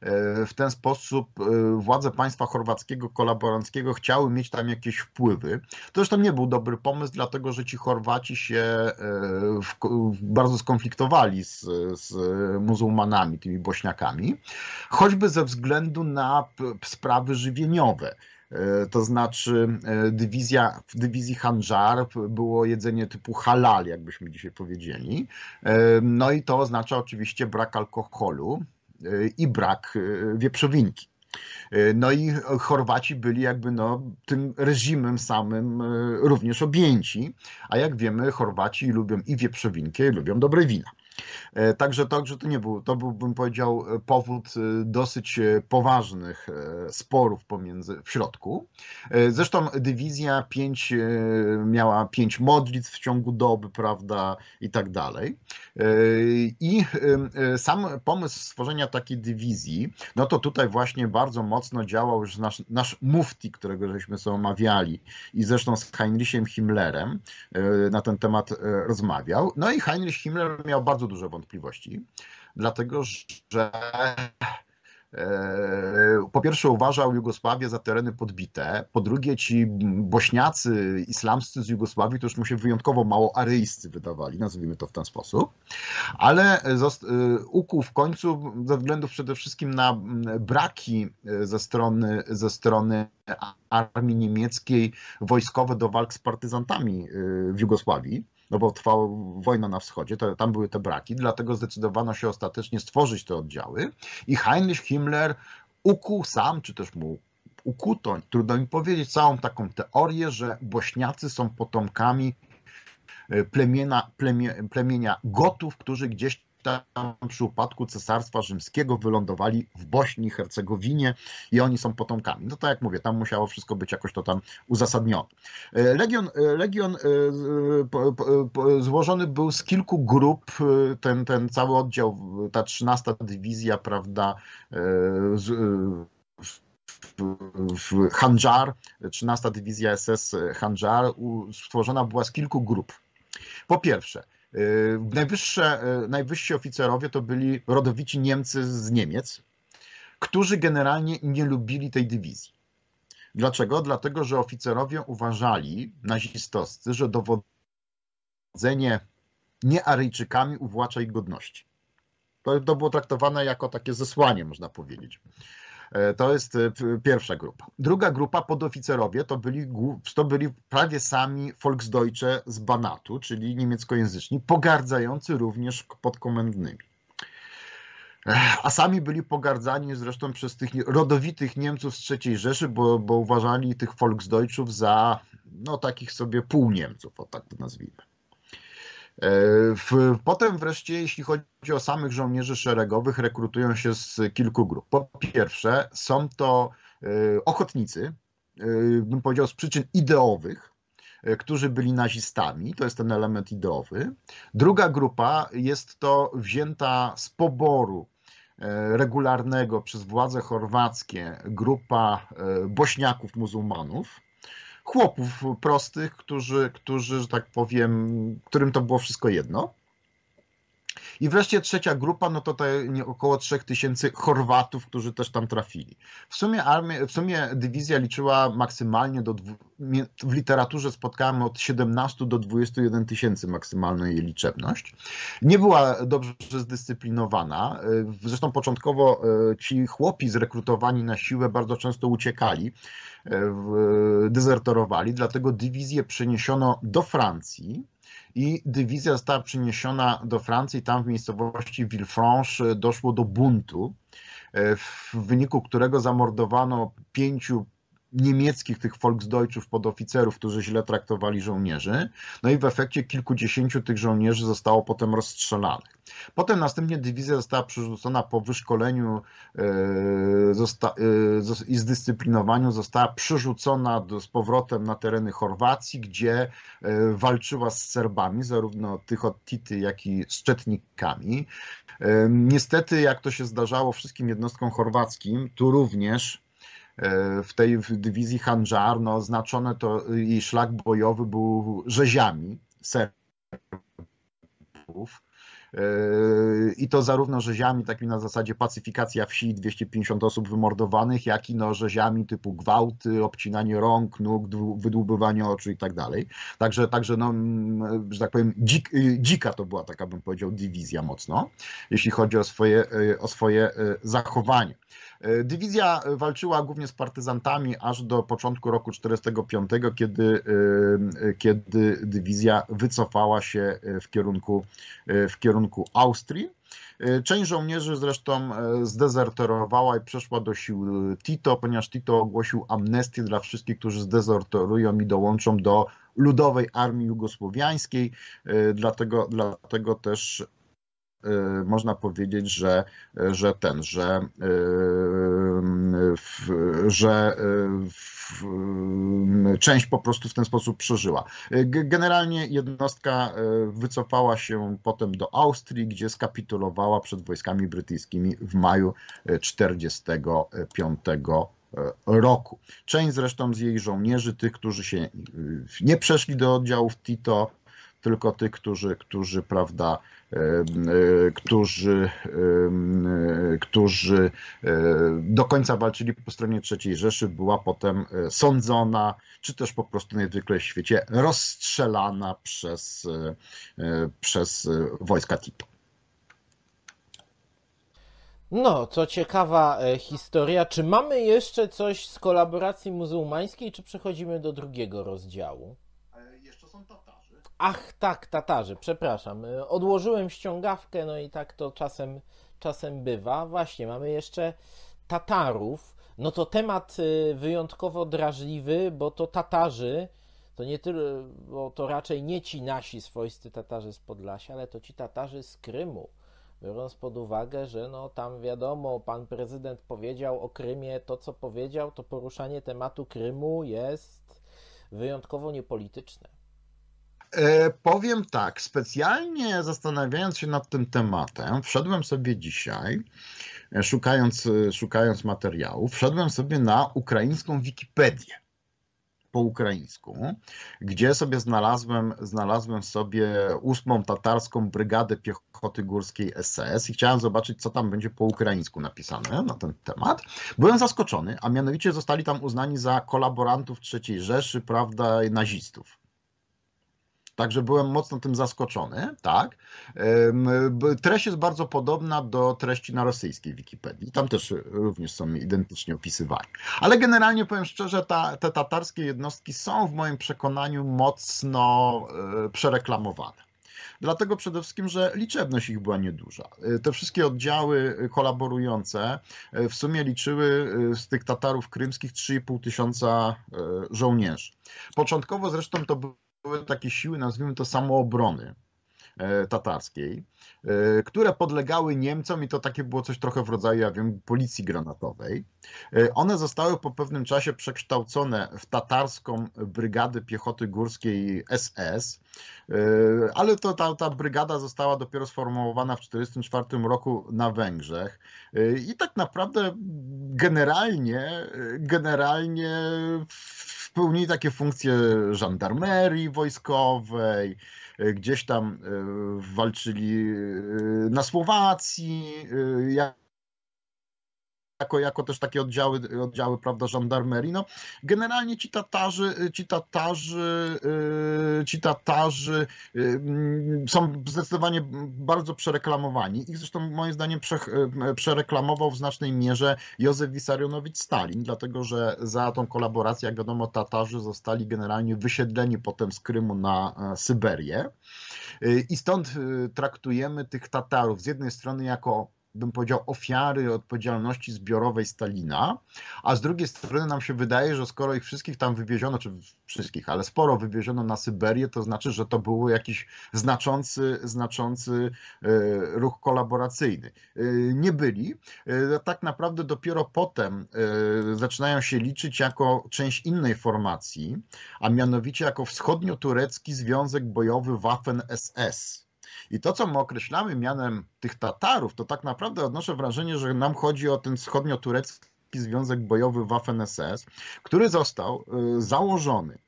e, w ten sposób e, władze państwa chorwackiego, kolaboranckiego chciały mieć tam jakieś wpływy. To zresztą nie był dobry pomysł, dlatego że ci Chorwaci się w, bardzo skonfliktowali z, z muzułmanami, tymi bośniakami, choćby ze względu na sprawy żywieniowe. E, to znaczy e, dywizja, w dywizji Hanżar było jedzenie typu halal, jakbyśmy dzisiaj powiedzieli. E, no i to oznacza oczywiście brak alkoholu i brak wieprzowinki. No i Chorwaci byli jakby no, tym reżimem samym również objęci, a jak wiemy, Chorwaci lubią i wieprzowinkę, i lubią dobre wina. E, także to, że to nie był, to był, bym powiedział, e, powód e, dosyć poważnych sporów pomiędzy w środku. Zresztą dywizja 5 miała 5 modlitw w ciągu doby, prawda, i tak dalej. I sam pomysł stworzenia takiej dywizji, no to tutaj właśnie bardzo mocno działał już nasz, nasz mufti, którego żeśmy sobie omawiali i zresztą z Heinrichem Himmlerem na ten temat rozmawiał. No i Heinrich Himmler miał bardzo bardzo duże wątpliwości, dlatego że e, po pierwsze uważał Jugosławię za tereny podbite, po drugie ci bośniacy islamscy z Jugosławii to już mu się wyjątkowo mało aryjscy wydawali, nazwijmy to w ten sposób, ale e, ukuł w końcu ze względów przede wszystkim na braki e, ze strony, ze strony armii niemieckiej wojskowe do walk z partyzantami y, w Jugosławii no bo trwała wojna na wschodzie, to, tam były te braki, dlatego zdecydowano się ostatecznie stworzyć te oddziały i Heinrich Himmler ukuł sam, czy też mu ukuto, trudno mi powiedzieć, całą taką teorię, że Bośniacy są potomkami y, plemiena, plemienia Gotów, którzy gdzieś tam przy upadku Cesarstwa Rzymskiego wylądowali w Bośni i Hercegowinie i oni są potomkami. No tak jak mówię, tam musiało wszystko być jakoś to tam uzasadnione. E, legion, e, legion e, złożony był z kilku grup, ten, ten cały oddział, ta 13 dywizja, prawda, z, w 13 Dywizja SS Hanżar, stworzona była z kilku grup. Po pierwsze, Y, najwyższe, y, najwyżsi oficerowie to byli rodowici Niemcy z Niemiec, którzy generalnie nie lubili tej dywizji. Dlaczego? Dlatego, że oficerowie uważali, nazistowscy, że dowodzenie niearyjczykami uwłacza ich godności. To, to było traktowane jako takie zesłanie, można powiedzieć. E, to jest e, pierwsza grupa. Druga grupa, podoficerowie, to byli, to byli prawie sami Volksdeutsche z Banatu, czyli niemieckojęzyczni, pogardzający również podkomendnymi. A sami byli pogardzani zresztą przez tych rodowitych Niemców z III Rzeszy, bo, bo uważali tych Volksdeutschów za no, takich sobie półniemców, o tak to nazwijmy. E, w, potem wreszcie, jeśli chodzi o samych żołnierzy szeregowych, rekrutują się z kilku grup. Po pierwsze, są to e, ochotnicy, e, bym powiedział z przyczyn ideowych, którzy byli nazistami, to jest ten element ideowy. Druga grupa jest to wzięta z poboru regularnego przez władze chorwackie grupa bośniaków muzułmanów, chłopów prostych, którzy, którzy, że tak powiem, którym to było wszystko jedno. I wreszcie trzecia grupa, no to te około 3000 Chorwatów, którzy też tam trafili. W sumie, armia, w sumie dywizja liczyła maksymalnie do. W literaturze spotkałem od 17 do 21 tysięcy maksymalną jej liczebność. Nie była dobrze zdyscyplinowana. Y, zresztą początkowo y, ci chłopi zrekrutowani na siłę bardzo często uciekali y, dezerterowali, dlatego dywizję przeniesiono do Francji i dywizja została przeniesiona do Francji. Tam w miejscowości Villefranche doszło do buntu, e, w wyniku którego zamordowano pięciu niemieckich tych Volksdeutschów podoficerów, którzy źle traktowali żołnierzy. No i w efekcie kilkudziesięciu tych żołnierzy zostało potem rozstrzelanych. Potem następnie dywizja została przerzucona po wyszkoleniu e, e, i zdyscyplinowaniu, została przerzucona z powrotem na tereny Chorwacji, gdzie e, walczyła z Serbami, zarówno tych od Tity, jak i z Czetnikami. Niestety, jak to się zdarzało wszystkim jednostkom chorwackim, tu również w tej dywizji Hanżar, no, znaczone to jej szlak bojowy był rzeziami Serbów. Yy, I to zarówno rzeziami takimi na zasadzie pacyfikacja wsi, 250 osób wymordowanych, jak i no rzeziami typu gwałty, obcinanie rąk, nóg, wydłubywanie oczu i tak dalej. Także, także no, mm, e, że tak powiem, dzik, y, dzika to była taka, bym powiedział, dywizja mocno, jeśli chodzi o swoje, y, o swoje y, zachowanie. Dywizja e, walczyła głównie z partyzantami aż do początku roku 45, kiedy, e, e, kiedy dywizja wycofała się w kierunku, w kierunku Austrii. Część żołnierzy zresztą zdezerterowała i przeszła do sił Tito, ponieważ Tito ogłosił amnestię dla wszystkich, którzy zdezerterują i dołączą do Ludowej Armii Jugosłowiańskiej. Dlatego, dlatego też Y, można powiedzieć, że, że ten, że, y, że y, część po prostu w ten sposób przeżyła. Generalnie jednostka wycofała się potem do Austrii, gdzie skapitulowała przed wojskami brytyjskimi w maju 1945 roku. Część zresztą z jej żołnierzy, tych, którzy się nie przeszli do oddziałów Tito, tylko tych, którzy, którzy prawda, e, którzy, e, którzy e, do końca walczyli po stronie III Rzeszy, była potem sądzona, czy też po prostu najzwykle w świecie rozstrzelana przez, przez wojska Tito. No, to ciekawa historia. Czy mamy jeszcze coś z kolaboracji muzułmańskiej, czy przechodzimy do drugiego rozdziału? Jeszcze są to Ach tak, Tatarzy, przepraszam. Y, odłożyłem ściągawkę, no i tak to czasem, czasem bywa. Właśnie, mamy jeszcze Tatarów. No to temat y, wyjątkowo drażliwy, bo to Tatarzy, to nie tyle, bo to raczej nie ci nasi swoisty Tatarzy z Podlasia, ale to ci Tatarzy z Krymu. Biorąc pod uwagę, że no tam wiadomo, pan prezydent powiedział o Krymie to, co powiedział, to poruszanie tematu Krymu jest wyjątkowo niepolityczne. E, powiem tak, specjalnie zastanawiając się nad tym tematem, wszedłem sobie dzisiaj, e, szukając, e, szukając materiałów, wszedłem sobie na ukraińską Wikipedię po ukraińsku, gdzie sobie znalazłem, znalazłem sobie ósmą tatarską brygadę piechoty górskiej SS i chciałem zobaczyć, co tam będzie po ukraińsku napisane na ten temat. Byłem zaskoczony, a mianowicie zostali tam uznani za kolaborantów III Rzeszy, prawda, nazistów. Także byłem mocno tym zaskoczony, tak. Treść jest bardzo podobna do treści na rosyjskiej Wikipedii. Tam też e, również są identycznie opisywani. Ale generalnie powiem szczerze, ta, te tatarskie jednostki są w moim przekonaniu mocno e, przereklamowane. Dlatego przede wszystkim, że liczebność ich była nieduża. E, te wszystkie oddziały kolaborujące w sumie liczyły z tych Tatarów krymskich 3,5 tysiąca żołnierzy. Początkowo zresztą to były takie siły, nazwijmy to samoobrony e, tatarskiej, e, które podlegały Niemcom i to takie było coś trochę w rodzaju, ja wiem, policji granatowej. E, one zostały po pewnym czasie przekształcone w tatarską brygadę piechoty górskiej SS, ale to ta, ta brygada została dopiero sformułowana w 1944 roku na Węgrzech i tak naprawdę generalnie, generalnie w pełnili takie funkcje żandarmerii wojskowej, y, gdzieś tam y, walczyli y, na Słowacji, jak jako, jako też takie oddziały, oddziały prawda, żandarmerii. No, generalnie ci Tatarzy, ci Tatarzy, yy, ci Tatarzy yy, są zdecydowanie bardzo przereklamowani. Ich zresztą moim zdaniem yy, przereklamował w znacznej mierze Józef Wisarionowicz Stalin, dlatego że za tą kolaborację, jak wiadomo, Tatarzy zostali generalnie wysiedleni potem z Krymu na e, Syberię. I stąd traktujemy tych Tatarów z jednej strony jako bym powiedział, ofiary odpowiedzialności zbiorowej Stalina, a z drugiej strony nam się wydaje, że skoro ich wszystkich tam wywieziono, czy wszystkich, ale sporo wywieziono na Syberię, to znaczy, że to był jakiś znaczący, znaczący e, ruch kolaboracyjny. E, nie byli. E, tak naprawdę dopiero potem zaczynają się liczyć jako część innej formacji, a mianowicie jako wschodnioturecki Związek Bojowy Waffen SS i to, co my określamy mianem tych Tatarów, to tak naprawdę odnoszę wrażenie, że nam chodzi o ten wschodnio-turecki związek bojowy Waffen-SS, który został y, założony y,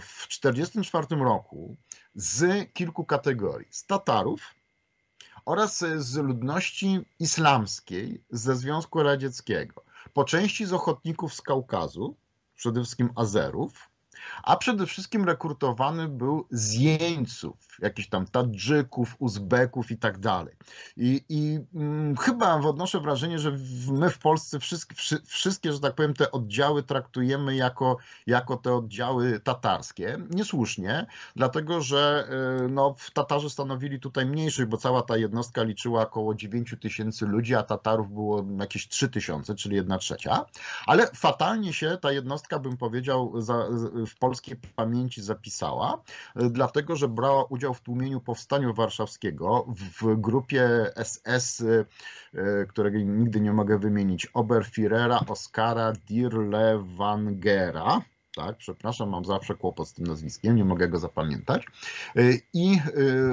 w 1944 roku z kilku kategorii. Z Tatarów, oraz z ludności islamskiej ze Związku Radzieckiego, po części z ochotników z Kaukazu, przede wszystkim Azerów, a przede wszystkim rekrutowany był z jeńców jakichś tam Tadżyków, Uzbeków i tak dalej. I, i mm, chyba odnoszę wrażenie, że my w Polsce wszystkie, wszy, wszystkie, że tak powiem, te oddziały traktujemy jako, jako te oddziały tatarskie. Niesłusznie, dlatego że y, no, Tatarzy stanowili tutaj mniejszych, bo cała ta jednostka liczyła około 9 tysięcy ludzi, a Tatarów było jakieś 3 tysiące, czyli 1 trzecia. Ale fatalnie się ta jednostka, bym powiedział, za, w polskiej pamięci zapisała, y, dlatego że brała udział udział w tłumieniu powstania warszawskiego w grupie SS, y, y, którego nigdy nie mogę wymienić, Oberfirera, Oskara, Dirlewangera tak? Przepraszam, mam zawsze kłopot z tym nazwiskiem, nie mogę go zapamiętać. Y, I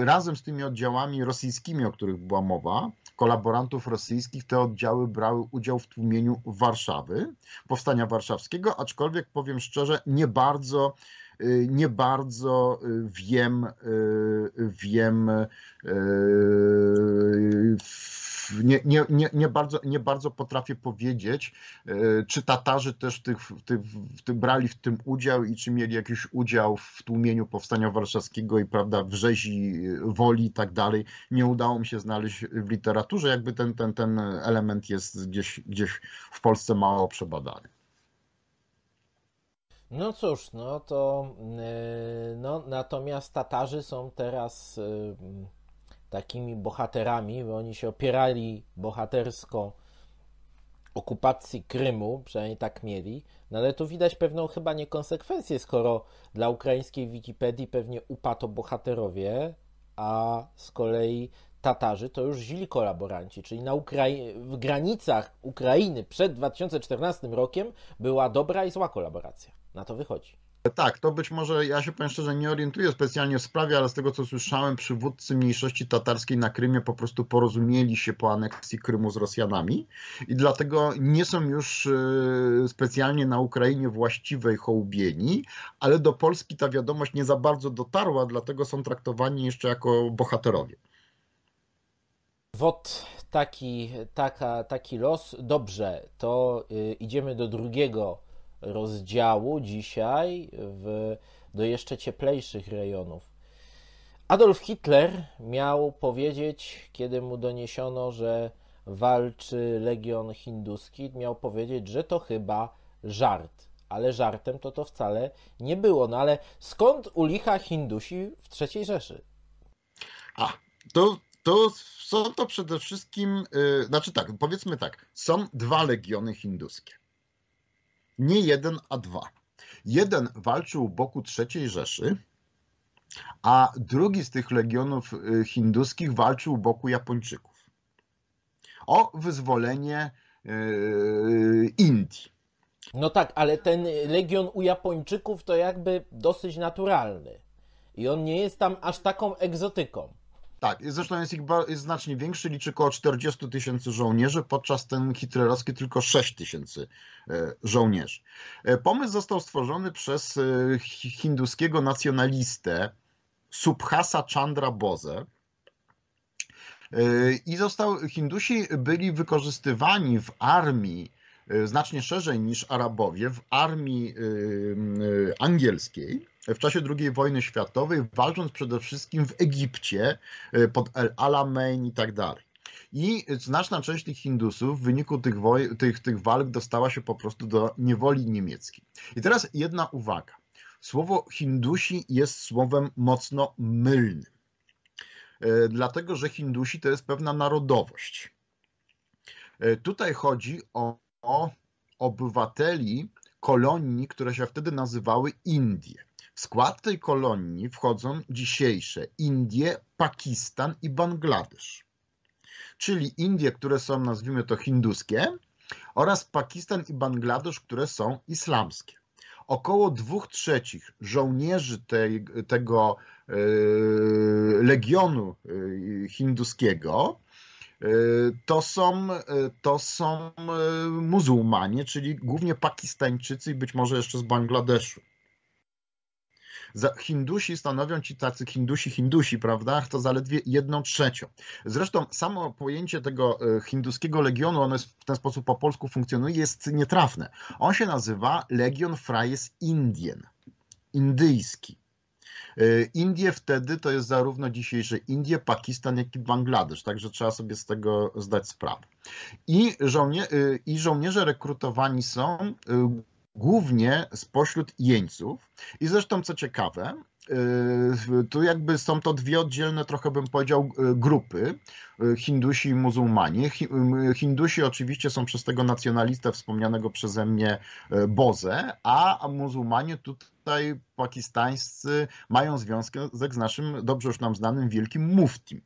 razem z tymi oddziałami rosyjskimi, o których była mowa, kolaborantów rosyjskich, te oddziały brały udział w tłumieniu Warszawy, powstania warszawskiego, aczkolwiek powiem szczerze, nie bardzo Y, nie bardzo y, wiem, y, wiem, nie, nie, nie, nie, bardzo, nie bardzo potrafię powiedzieć, czy Tatarzy też tych, tych, tych, brali w tym udział i czy mieli jakiś udział w tłumieniu powstania warszawskiego i prawda, wrzezi woli i tak dalej. Nie udało mi się znaleźć w literaturze, jakby ten, ten, ten element jest gdzieś, gdzieś w Polsce mało przebadany. No cóż, no to y, no, natomiast Tatarzy są teraz y, takimi bohaterami, bo oni się opierali bohatersko okupacji Krymu, przynajmniej tak mieli, no ale tu widać pewną chyba niekonsekwencję, skoro dla ukraińskiej Wikipedii pewnie UPA to bohaterowie, a z kolei Tatarzy to już źli kolaboranci, czyli na Ukrai w granicach Ukrainy przed 2014 rokiem była dobra i zła kolaboracja. Na to wychodzi. Tak, to być może, ja się powiem szczerze, nie orientuję specjalnie w sprawie, ale z tego co słyszałem, przywódcy mniejszości tatarskiej na Krymie po prostu porozumieli się po aneksji Krymu z Rosjanami i dlatego nie są już e, specjalnie na Ukrainie właściwej hołubieni, ale do Polski ta wiadomość nie za bardzo dotarła, dlatego są traktowani jeszcze jako bohaterowie. Wot taki, taka, taki los. Dobrze, to y, idziemy do drugiego rozdziału dzisiaj w, do jeszcze cieplejszych rejonów. Adolf Hitler miał powiedzieć, kiedy mu doniesiono, że walczy legion hinduski, miał powiedzieć, że to chyba żart. Ale żartem to to wcale nie było. No ale skąd u licha Hindusi w III Rzeszy? A, to, to są to przede wszystkim, yy, znaczy tak, powiedzmy tak, są dwa legiony hinduskie. Nie jeden, a dwa. Jeden walczył u boku III Rzeszy, a drugi z tych legionów y, hinduskich walczył u boku Japończyków o wyzwolenie y, y, Indii. No tak, ale ten legion u Japończyków to jakby dosyć naturalny. I on nie jest tam aż taką egzotyką. Tak, zresztą jest ich jest znacznie większy, liczy około 40 tysięcy żołnierzy, podczas ten hitlerowski tylko 6 tysięcy e, żołnierzy. E, pomysł został stworzony przez e, hinduskiego nacjonalistę Subhasa Chandra Bose, i został, Hindusi byli wykorzystywani w armii znacznie szerzej niż Arabowie, w armii angielskiej w czasie II wojny światowej, walcząc przede wszystkim w Egipcie e, pod El Alamein i tak dalej. I znaczna część tych Hindusów w wyniku tych, woj- tych, tych walk dostała się po prostu do niewoli niemieckiej. I teraz jedna uwaga. Słowo Hindusi jest słowem mocno mylnym, e, dlatego że Hindusi to jest pewna narodowość. E, tutaj chodzi o, o obywateli kolonii, które się wtedy nazywały Indie. W skład tej kolonii wchodzą dzisiejsze Indie, Pakistan i Bangladesz. Czyli Indie, które są, nazwijmy to, hinduskie, oraz Pakistan i Bangladesz, które są islamskie. Około dwóch trzecich żołnierzy tej, tego e, legionu e, hinduskiego e, to są, to są muzułmanie, czyli głównie Pakistańczycy i być może jeszcze z Bangladeszu. Hindusi stanowią ci tacy Hindusi, Hindusi, prawda? To zaledwie jedną trzecią. Zresztą samo pojęcie tego e, hinduskiego legionu, ono jest w ten sposób po polsku funkcjonuje, jest nietrafne. On się nazywa Legion Frajes Indien, indyjski. E, Indie wtedy to jest zarówno dzisiejsze Indie, Pakistan, jak i Bangladesz, także trzeba sobie z tego zdać sprawę. I, żołnie, e, I żołnierze rekrutowani są głównie spośród jeńców. I zresztą, co ciekawe, y, tu jakby są to dwie oddzielne, trochę bym powiedział, y, grupy, y, Hindusi i muzułmanie. Hindusi oczywiście są przez tego nacjonalistę wspomnianego przeze mnie Bozę, a muzułmanie tutaj pakistańscy mają związek z naszym dobrze już nam znanym wielkim muftim.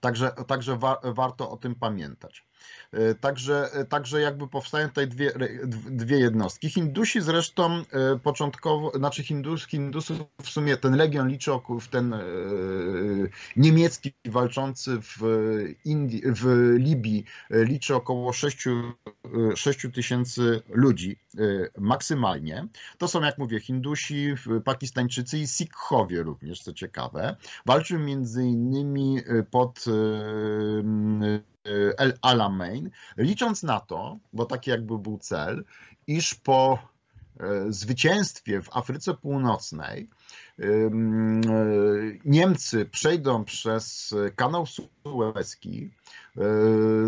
Także, także wa warto o tym pamiętać. E, także, e, także jakby powstają tutaj dwie, dwie jednostki. Hindusi zresztą e, początkowo, znaczy Hindus, Hindusów w sumie ten legion liczy w ten niemiecki walczący w, Indii, w Libii liczy około 6, 6 tysięcy ludzi maksymalnie. To są, jak mówię, Hindusi, Pakistańczycy i Sikhowie również, co ciekawe. Walczył między innymi pod El Alamein, licząc na to, bo taki jakby był cel, iż po e, zwycięstwie w Afryce Północnej e, Niemcy przejdą przez kanał Suezki, e,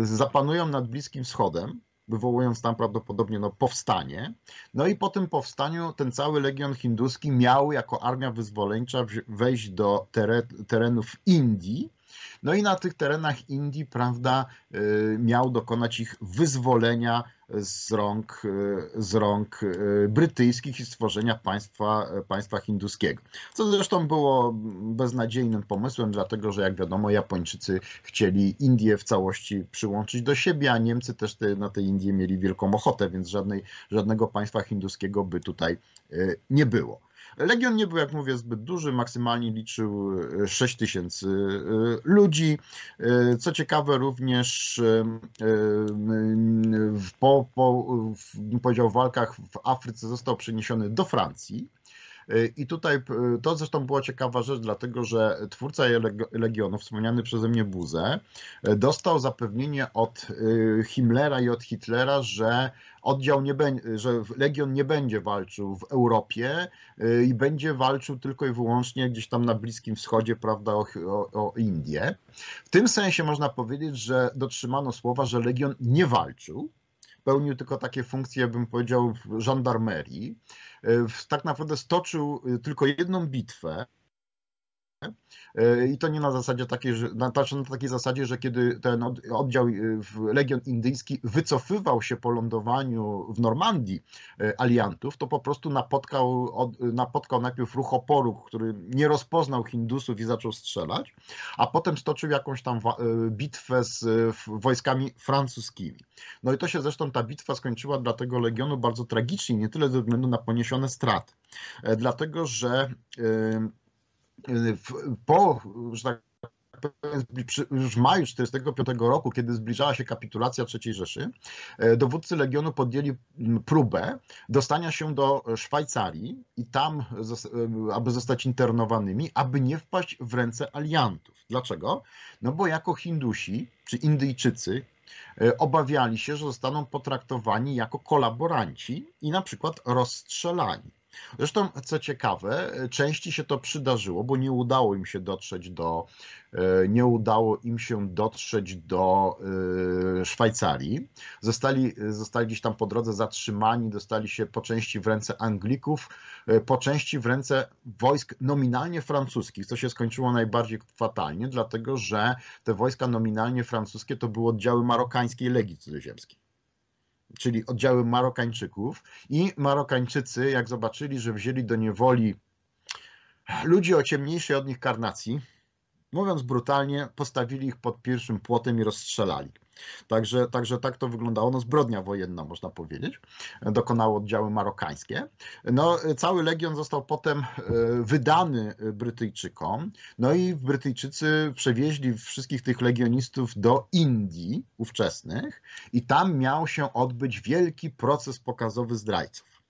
zapanują nad Bliskim Wschodem, wywołując tam prawdopodobnie no, powstanie. No i po tym powstaniu ten cały legion hinduski miał jako armia wyzwoleńcza wejść do terenów Indii no i na tych terenach Indii, prawda, y, miał dokonać ich wyzwolenia z rąk, y, z rąk y, brytyjskich i stworzenia państwa, państwa hinduskiego. Co zresztą było beznadziejnym pomysłem, dlatego że, jak wiadomo, Japończycy chcieli Indię w całości przyłączyć do siebie, a Niemcy też te, na tej Indii mieli wielką ochotę, więc żadnej, żadnego państwa hinduskiego by tutaj nie było. Legion nie był, jak mówię, zbyt duży, maksymalnie liczył 6 e, tysięcy e, ludzi. E, co ciekawe, również po, po, walkach w Afryce został przeniesiony do Francji. E, I tutaj to zresztą była ciekawa rzecz, dlatego że twórca Legionu, wspomniany przeze mnie Buzę, e, dostał zapewnienie od e, Himmlera i od Hitlera, że oddział nie będzie, że Legion nie będzie walczył w Europie i będzie walczył tylko i wyłącznie gdzieś tam na Bliskim Wschodzie, prawda, o, o Indię. W tym sensie można powiedzieć, że dotrzymano słowa, że Legion nie walczył, pełnił tylko takie funkcje, bym powiedział, w żandarmerii tak naprawdę stoczył y, tylko jedną bitwę, E, I to nie na zasadzie takiej, że, na, znaczy na takiej zasadzie, że kiedy ten oddział e, w Legion Indyjski wycofywał się po lądowaniu w Normandii e, aliantów, to po prostu napotkał, napotkał najpierw ruch oporu, który nie rozpoznał Hindusów i zaczął strzelać, a potem stoczył jakąś tam bitwę z wojskami francuskimi. No i to się zresztą ta bitwa skończyła dla tego legionu bardzo tragicznie, nie tyle ze względu na poniesione straty, dlatego że. Yy, po, że tak już w maju 1945 roku, kiedy zbliżała się kapitulacja III Rzeszy, e, dowódcy Legionu podjęli próbę dostania się do Szwajcarii i tam, e, aby zostać internowanymi, aby nie wpaść w ręce aliantów. Dlaczego? No bo jako Hindusi czy Indyjczycy, e, obawiali się, że zostaną potraktowani jako kolaboranci i na przykład rozstrzelani. Zresztą, co ciekawe, części się to przydarzyło, bo nie udało im się dotrzeć do, e, nie udało im się dotrzeć do e, Szwajcarii. Zostali, zostali gdzieś tam po drodze zatrzymani, dostali się po części w ręce Anglików, e, po części w ręce wojsk nominalnie francuskich, co się skończyło najbardziej fatalnie, dlatego że te wojska nominalnie francuskie to były oddziały marokańskiej legii cudzoziemskiej czyli oddziały Marokańczyków. I Marokańczycy, jak zobaczyli, że wzięli do niewoli ludzi o ciemniejszej od nich karnacji, mówiąc brutalnie, postawili ich pod pierwszym płotem i rozstrzelali. Także, także tak to wyglądało. No, zbrodnia wojenna, można powiedzieć, dokonało oddziały marokańskie. No, cały legion został potem e, wydany Brytyjczykom. No i Brytyjczycy przewieźli wszystkich tych legionistów do Indii ówczesnych, i tam miał się odbyć wielki proces pokazowy zdrajców.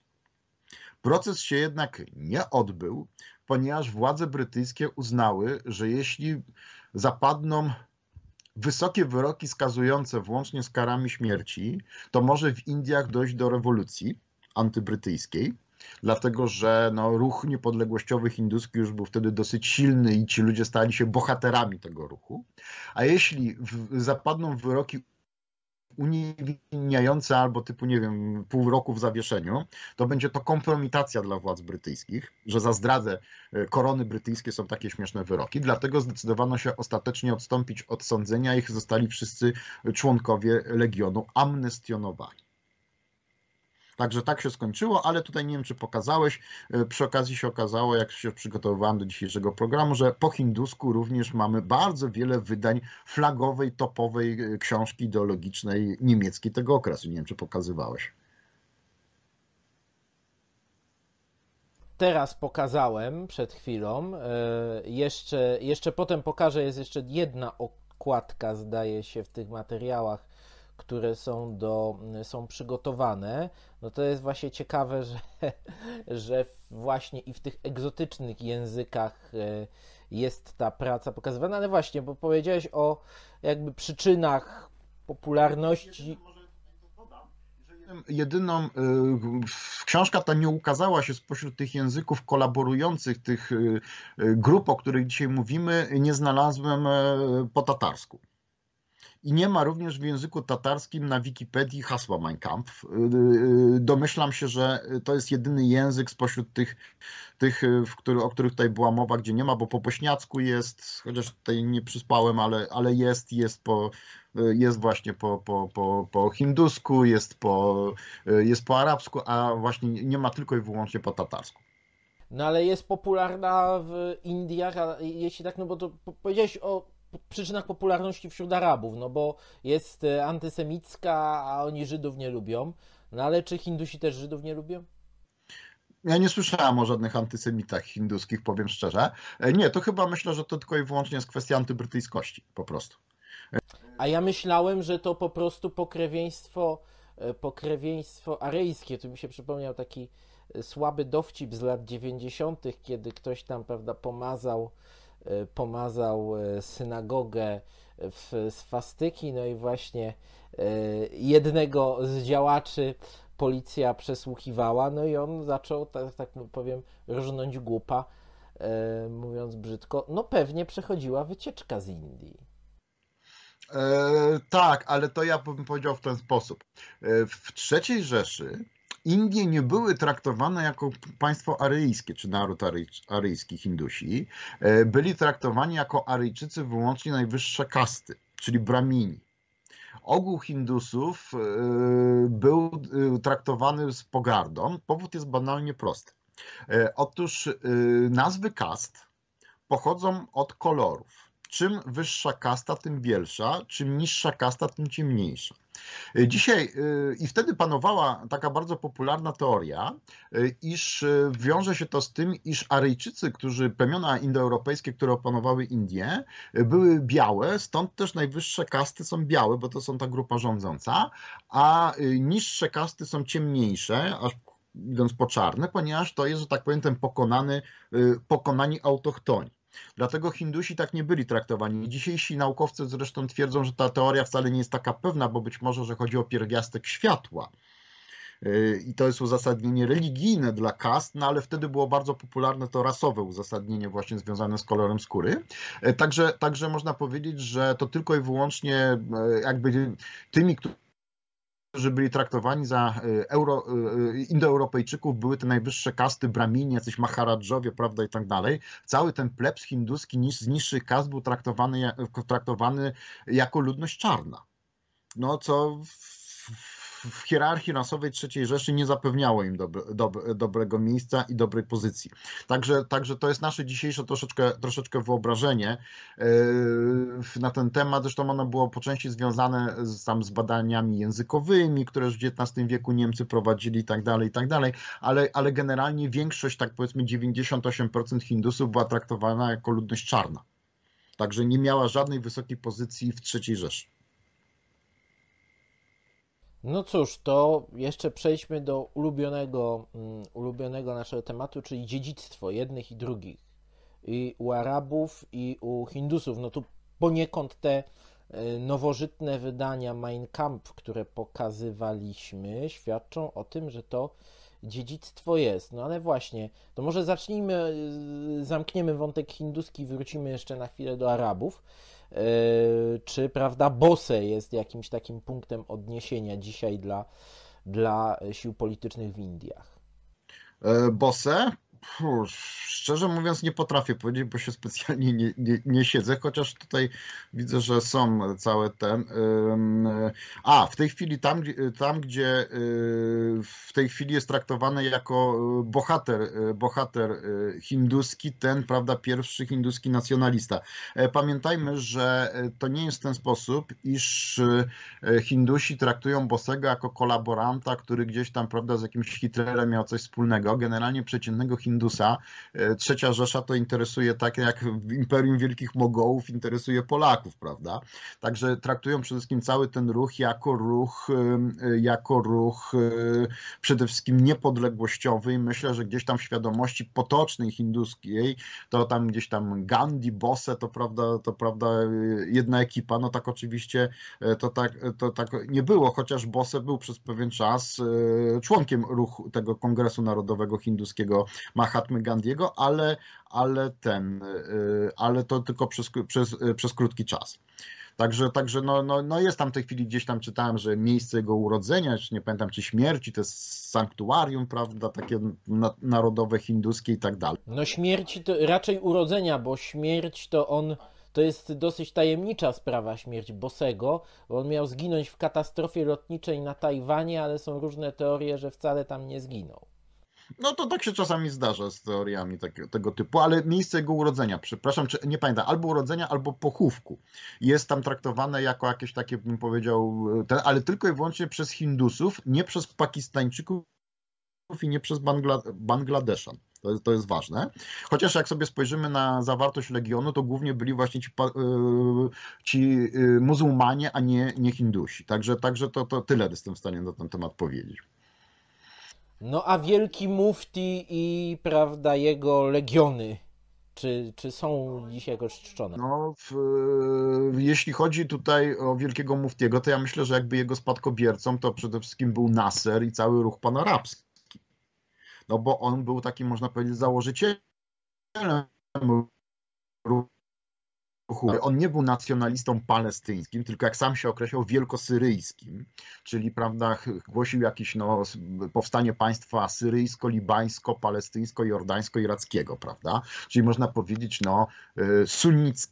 Proces się jednak nie odbył, ponieważ władze brytyjskie uznały, że jeśli zapadną wysokie wyroki skazujące włącznie z karami śmierci, to może w Indiach dojść do rewolucji antybrytyjskiej dlatego że no, ruch niepodległościowy hinduski już był wtedy dosyć silny i ci ludzie stali się bohaterami tego ruchu. A jeśli w, zapadną wyroki uniewinniające albo typu, nie wiem, pół roku w zawieszeniu, to będzie to kompromitacja dla władz brytyjskich, że za zdradę e, korony brytyjskie są takie śmieszne wyroki. Dlatego zdecydowano się ostatecznie odstąpić od sądzenia. Ich zostali wszyscy członkowie Legionu amnestionowani. Także tak się skończyło, ale tutaj nie wiem, czy pokazałeś. E, przy okazji się okazało, jak się przygotowywałem do dzisiejszego programu, że po hindusku również mamy bardzo wiele wydań flagowej, topowej e, książki ideologicznej niemieckiej tego okresu. Nie wiem, czy pokazywałeś. teraz pokazałem przed chwilą. E, jeszcze, jeszcze potem pokażę, jest jeszcze jedna okładka, zdaje się, w tych materiałach które są, do, są przygotowane, no to jest właśnie ciekawe, że, że właśnie i w tych egzotycznych językach e, jest ta praca pokazywana, ale właśnie, bo powiedziałeś o jakby przyczynach popularności jedyną, e, książka ta nie ukazała się spośród tych języków kolaborujących, tych e, grup, o których dzisiaj mówimy, nie znalazłem po tatarsku. I nie ma również w języku tatarskim na Wikipedii hasła Mein Kampf. Y, y, y, domyślam się, że to jest jedyny język spośród tych, tych w który, o których tutaj była mowa, gdzie nie ma, bo po pośniacku jest, chociaż tutaj nie przyspałem, ale, ale jest, jest po, jest właśnie po, po, po, po hindusku, jest po, jest po arabsku, a właśnie nie ma tylko i wyłącznie po tatarsku. No ale jest popularna w Indiach, jeśli tak, no bo to powiedziałeś o przyczynach popularności wśród Arabów, no bo jest e, antysemicka, a oni Żydów nie lubią. No ale czy Hindusi też Żydów nie lubią? Ja nie słyszałem o żadnych antysemitach hinduskich, powiem szczerze. E, nie, to chyba myślę, że to tylko i wyłącznie jest kwestia antybrytyjskości, po prostu. A ja myślałem, że to po prostu pokrewieństwo, e, pokrewieństwo arejskie. Tu mi się przypomniał taki słaby dowcip z lat 90., kiedy ktoś tam, prawda, pomazał E, pomazał e, synagogę w swastyki, no i właśnie e, jednego z działaczy policja przesłuchiwała, no i on zaczął, tak, tak powiem, rżnąć głupa, mówiąc brzydko, no pewnie przechodziła wycieczka z Indii. E, tak, ale to ja bym powiedział w ten sposób. W trzeciej Rzeszy Indie nie były traktowane jako państwo aryjskie, czy naród aryjski, Hindusi. E, byli traktowani jako Aryjczycy wyłącznie najwyższe kasty, czyli Bramini ogół Hindusów e, był e, traktowany z pogardą. Powód jest banalnie prosty. Otóż nazwy kast pochodzą od kolorów czym wyższa kasta, tym wielsza, czym niższa kasta, tym ciemniejsza. E, dzisiaj e, i wtedy panowała taka bardzo popularna teoria, e, iż wiąże się to z tym, iż Aryjczycy, którzy plemiona indoeuropejskie, które opanowały Indie, były białe, stąd też najwyższe kasty są białe, bo to są ta grupa rządząca, a niższe kasty są ciemniejsze, aż idąc po czarne, ponieważ to jest, że tak powiem, ten pokonany, pokonani autochtoni. Dlatego Hindusi tak nie byli traktowani. Dzisiejsi naukowcy zresztą twierdzą, że ta teoria wcale nie jest taka pewna, bo być może, że chodzi o pierwiastek światła. Y, I to jest uzasadnienie religijne dla kast, no ale wtedy było bardzo popularne to rasowe uzasadnienie właśnie związane z kolorem skóry. Y, także, także można powiedzieć, że to tylko i wyłącznie y, jakby tymi, którzy którzy byli traktowani za y, euro, y, y, Indoeuropejczyków, były te najwyższe kasty, bramini, jacyś maharadżowie, prawda, i tak dalej. Cały ten plebs hinduski niż, z niższych kast był traktowany, traktowany jako ludność czarna. No co w w hierarchii rasowej III Rzeszy nie zapewniało im dobrego miejsca i dobrej pozycji. Także, także to jest nasze dzisiejsze troszeczkę, troszeczkę wyobrażenie yy, na ten temat. Zresztą ono było po części związane z, tam z badaniami językowymi, które już w XIX wieku Niemcy prowadzili i tak dalej, i tak dalej, ale, ale generalnie większość, tak powiedzmy 98% Hindusów była traktowana jako ludność czarna. Także nie miała żadnej wysokiej pozycji w III Rzeszy. No cóż, to jeszcze przejdźmy do ulubionego, mm, ulubionego naszego tematu, czyli dziedzictwo jednych i drugich. I u Arabów, i u Hindusów. No tu poniekąd te e, nowożytne wydania Mein Kampf, które pokazywaliśmy, świadczą o tym, że to dziedzictwo jest. No ale właśnie, to może zacznijmy, zamkniemy wątek hinduski, wrócimy jeszcze na chwilę do Arabów. Yy, czy prawda Bose jest jakimś takim punktem odniesienia dzisiaj dla, dla sił politycznych w Indiach? E, Bose Puh, szczerze mówiąc, nie potrafię powiedzieć, bo się specjalnie nie, nie, nie siedzę, chociaż tutaj widzę, że są całe ten. A, w tej chwili tam, tam gdzie y, w tej chwili jest traktowany jako y, bohater, y, bohater hinduski, ten, prawda, pierwszy hinduski nacjonalista. E, pamiętajmy, że e, to nie jest ten sposób, iż e, Hindusi traktują Bosego jako kolaboranta, który gdzieś tam, prawda, z jakimś Hitlerem miał coś wspólnego. Generalnie przeciętnego Hindusa Indusa. E, Trzecia Rzesza to interesuje tak jak Imperium Wielkich Mogołów interesuje Polaków, prawda? Także traktują przede wszystkim cały ten ruch jako ruch, e, jako ruch e, przede wszystkim niepodległościowy i myślę, że gdzieś tam w świadomości potocznej hinduskiej, to tam gdzieś tam Gandhi, Bose, to prawda, to prawda jedna ekipa, no tak oczywiście to tak, to tak nie było, chociaż Bose był przez pewien czas członkiem ruchu tego Kongresu Narodowego Hinduskiego Mahatmy Gandiego, ale, ale ten, y, ale to tylko przez, przez, y, przez krótki czas. Także, także no, no, no jest tam w tej chwili gdzieś tam czytałem, że miejsce jego urodzenia, czy nie pamiętam, czy śmierci, to jest sanktuarium, prawda, takie na, narodowe, hinduskie i tak dalej. No śmierci to raczej urodzenia, bo śmierć to on. To jest dosyć tajemnicza sprawa śmierć Bosego, bo on miał zginąć w katastrofie lotniczej na Tajwanie, ale są różne teorie, że wcale tam nie zginął. No to tak się czasami zdarza z teoriami tego, tego typu, ale miejsce jego urodzenia, przepraszam, czy, nie pamiętam, albo urodzenia, albo pochówku, jest tam traktowane jako jakieś takie, bym powiedział, ten, ale tylko i wyłącznie przez Hindusów, nie przez Pakistańczyków i nie przez Bangla, Bangladeszan. To jest, to jest ważne. Chociaż jak sobie spojrzymy na zawartość legionu, to głównie byli właśnie ci, e, ci e, muzułmanie, a nie, nie Hindusi. Także, także to, to tyle jestem w stanie na ten temat powiedzieć. No a wielki mufti i prawda jego legiony, czy, czy są dzisiaj jakoś czczone? No, w, jeśli chodzi tutaj o wielkiego muftiego, to ja myślę, że jakby jego spadkobiercą to przede wszystkim był Nasser i cały ruch panarabski. No bo on był takim, można powiedzieć, założycielem ruchu no. On nie był nacjonalistą palestyńskim, tylko jak sam się określał, wielkosyryjskim, czyli prawda, głosił jakieś no, powstanie państwa syryjsko-libańsko-palestyńsko-jordańsko-irackiego, prawda? Czyli można powiedzieć no, y,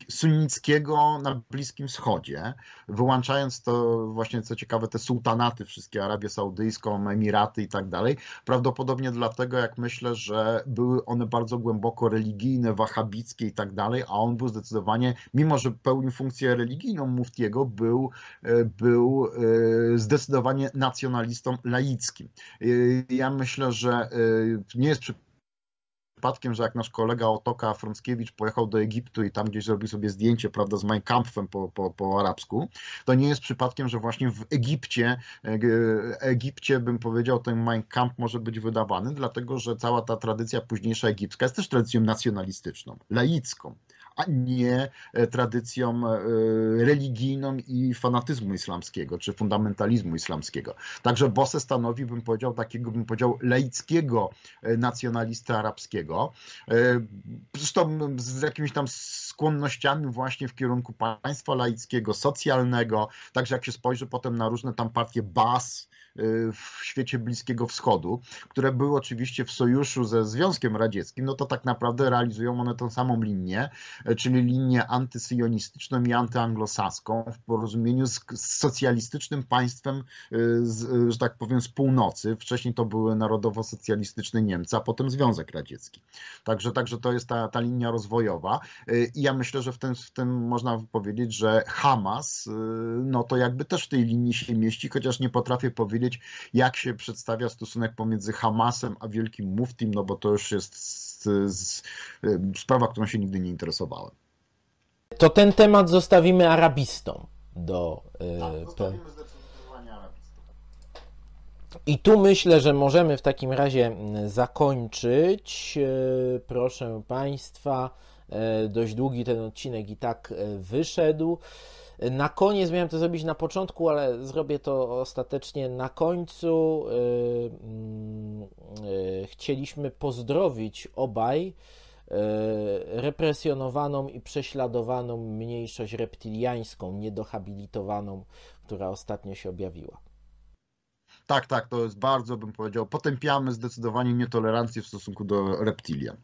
sunnickiego na Bliskim Wschodzie, wyłączając to właśnie, co ciekawe, te sułtanaty, wszystkie Arabię Saudyjską, Emiraty i tak dalej. Prawdopodobnie dlatego, jak myślę, że były one bardzo głęboko religijne, wahabickie i tak dalej, a on był zdecydowanie mimo że pełnił funkcję religijną Muftiego, był, e, był e, zdecydowanie nacjonalistą laickim. E, ja myślę, że nie jest przypadkiem, że jak nasz kolega Otoka Frąckiewicz pojechał do Egiptu i tam gdzieś zrobił sobie zdjęcie prawda, z Mein Kampfem po, po, po arabsku, to nie jest przypadkiem, że właśnie w Egipcie, Egipcie bym powiedział, ten Mein Kampf może być wydawany, dlatego że cała ta tradycja późniejsza egipska jest też tradycją nacjonalistyczną, laicką a nie e, tradycją e, religijną i fanatyzmu islamskiego, czy fundamentalizmu islamskiego. Także Bose stanowi, bym powiedział, takiego, bym powiedział, laickiego e, nacjonalista arabskiego, zresztą z jakimiś tam skłonnościami właśnie w kierunku państwa laickiego, socjalnego, także jak się spojrzy potem na różne tam partie BAS, w świecie Bliskiego Wschodu, które były oczywiście w sojuszu ze Związkiem Radzieckim, no to tak naprawdę realizują one tą samą linię, E, czyli linię antysyjonistyczną i antyanglosaską w porozumieniu z, z socjalistycznym państwem, e, z, e, że tak powiem, z północy. Wcześniej to były narodowo-socjalistyczne Niemcy, a potem Związek Radziecki. Także, także to jest ta, ta linia rozwojowa i ja myślę, że w tym, w tym można powiedzieć, że Hamas, no to jakby też w tej linii się mieści, chociaż nie potrafię powiedzieć, jak się przedstawia stosunek pomiędzy Hamasem a Wielkim Muftim, no bo to już jest sprawa, którą się nigdy nie interesowałem. To ten temat zostawimy arabistom do. E, tak, I tu myślę, że możemy w takim razie zakończyć. E, proszę Państwa, e, dość długi ten odcinek i tak wyszedł. Na koniec miałem to zrobić na początku, ale zrobię to ostatecznie na końcu. Chcieliśmy pozdrowić obaj E, represjonowaną i prześladowaną mniejszość reptiliańską, niedohabilitowaną, która ostatnio się objawiła. Tak, tak, to jest bardzo, bym powiedział, potępiamy zdecydowanie nietolerancję w stosunku do reptilian.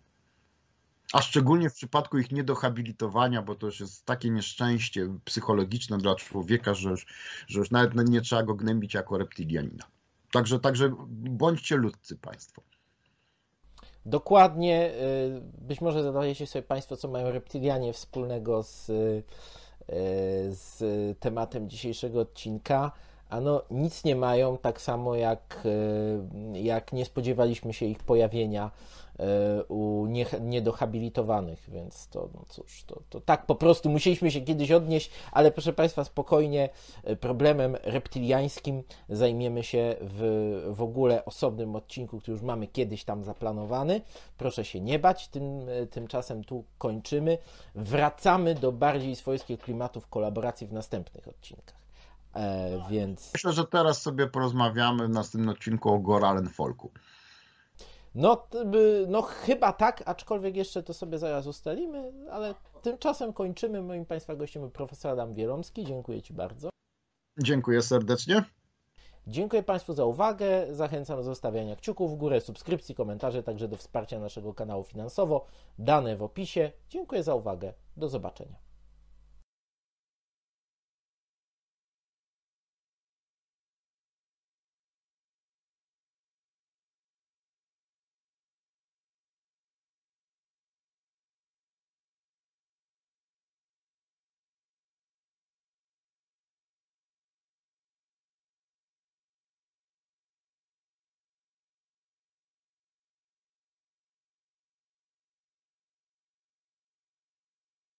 A szczególnie w przypadku ich niedohabilitowania, bo to już jest takie nieszczęście psychologiczne dla człowieka, że już, że już nawet nie trzeba go gnębić jako reptilianina. Także, także bądźcie ludcy Państwo. Dokładnie, e, być może zadajecie sobie Państwo, co mają reptilianie wspólnego z, e, z tematem dzisiejszego odcinka. Ano, nic nie mają, tak samo jak, e, jak nie spodziewaliśmy się ich pojawienia E, u nie, niedohabilitowanych, więc to no cóż, to, to tak po prostu musieliśmy się kiedyś odnieść, ale proszę Państwa, spokojnie e, problemem reptyliańskim zajmiemy się w, w ogóle osobnym odcinku, który już mamy kiedyś tam zaplanowany. Proszę się nie bać, tym, e, tymczasem tu kończymy. Wracamy do bardziej swojskich klimatów kolaboracji w następnych odcinkach. E, więc... Myślę, że teraz sobie porozmawiamy w następnym odcinku o Goralen Folku. No, no chyba tak, aczkolwiek jeszcze to sobie zaraz ustalimy, ale tymczasem kończymy. Moim Państwa gościem był profesor Adam Wielomski. Dziękuję Ci bardzo. Dziękuję serdecznie. Dziękuję Państwu za uwagę. Zachęcam do zostawiania kciuków w górę, subskrypcji, komentarzy, także do wsparcia naszego kanału finansowo. Dane w opisie. Dziękuję za uwagę. Do zobaczenia.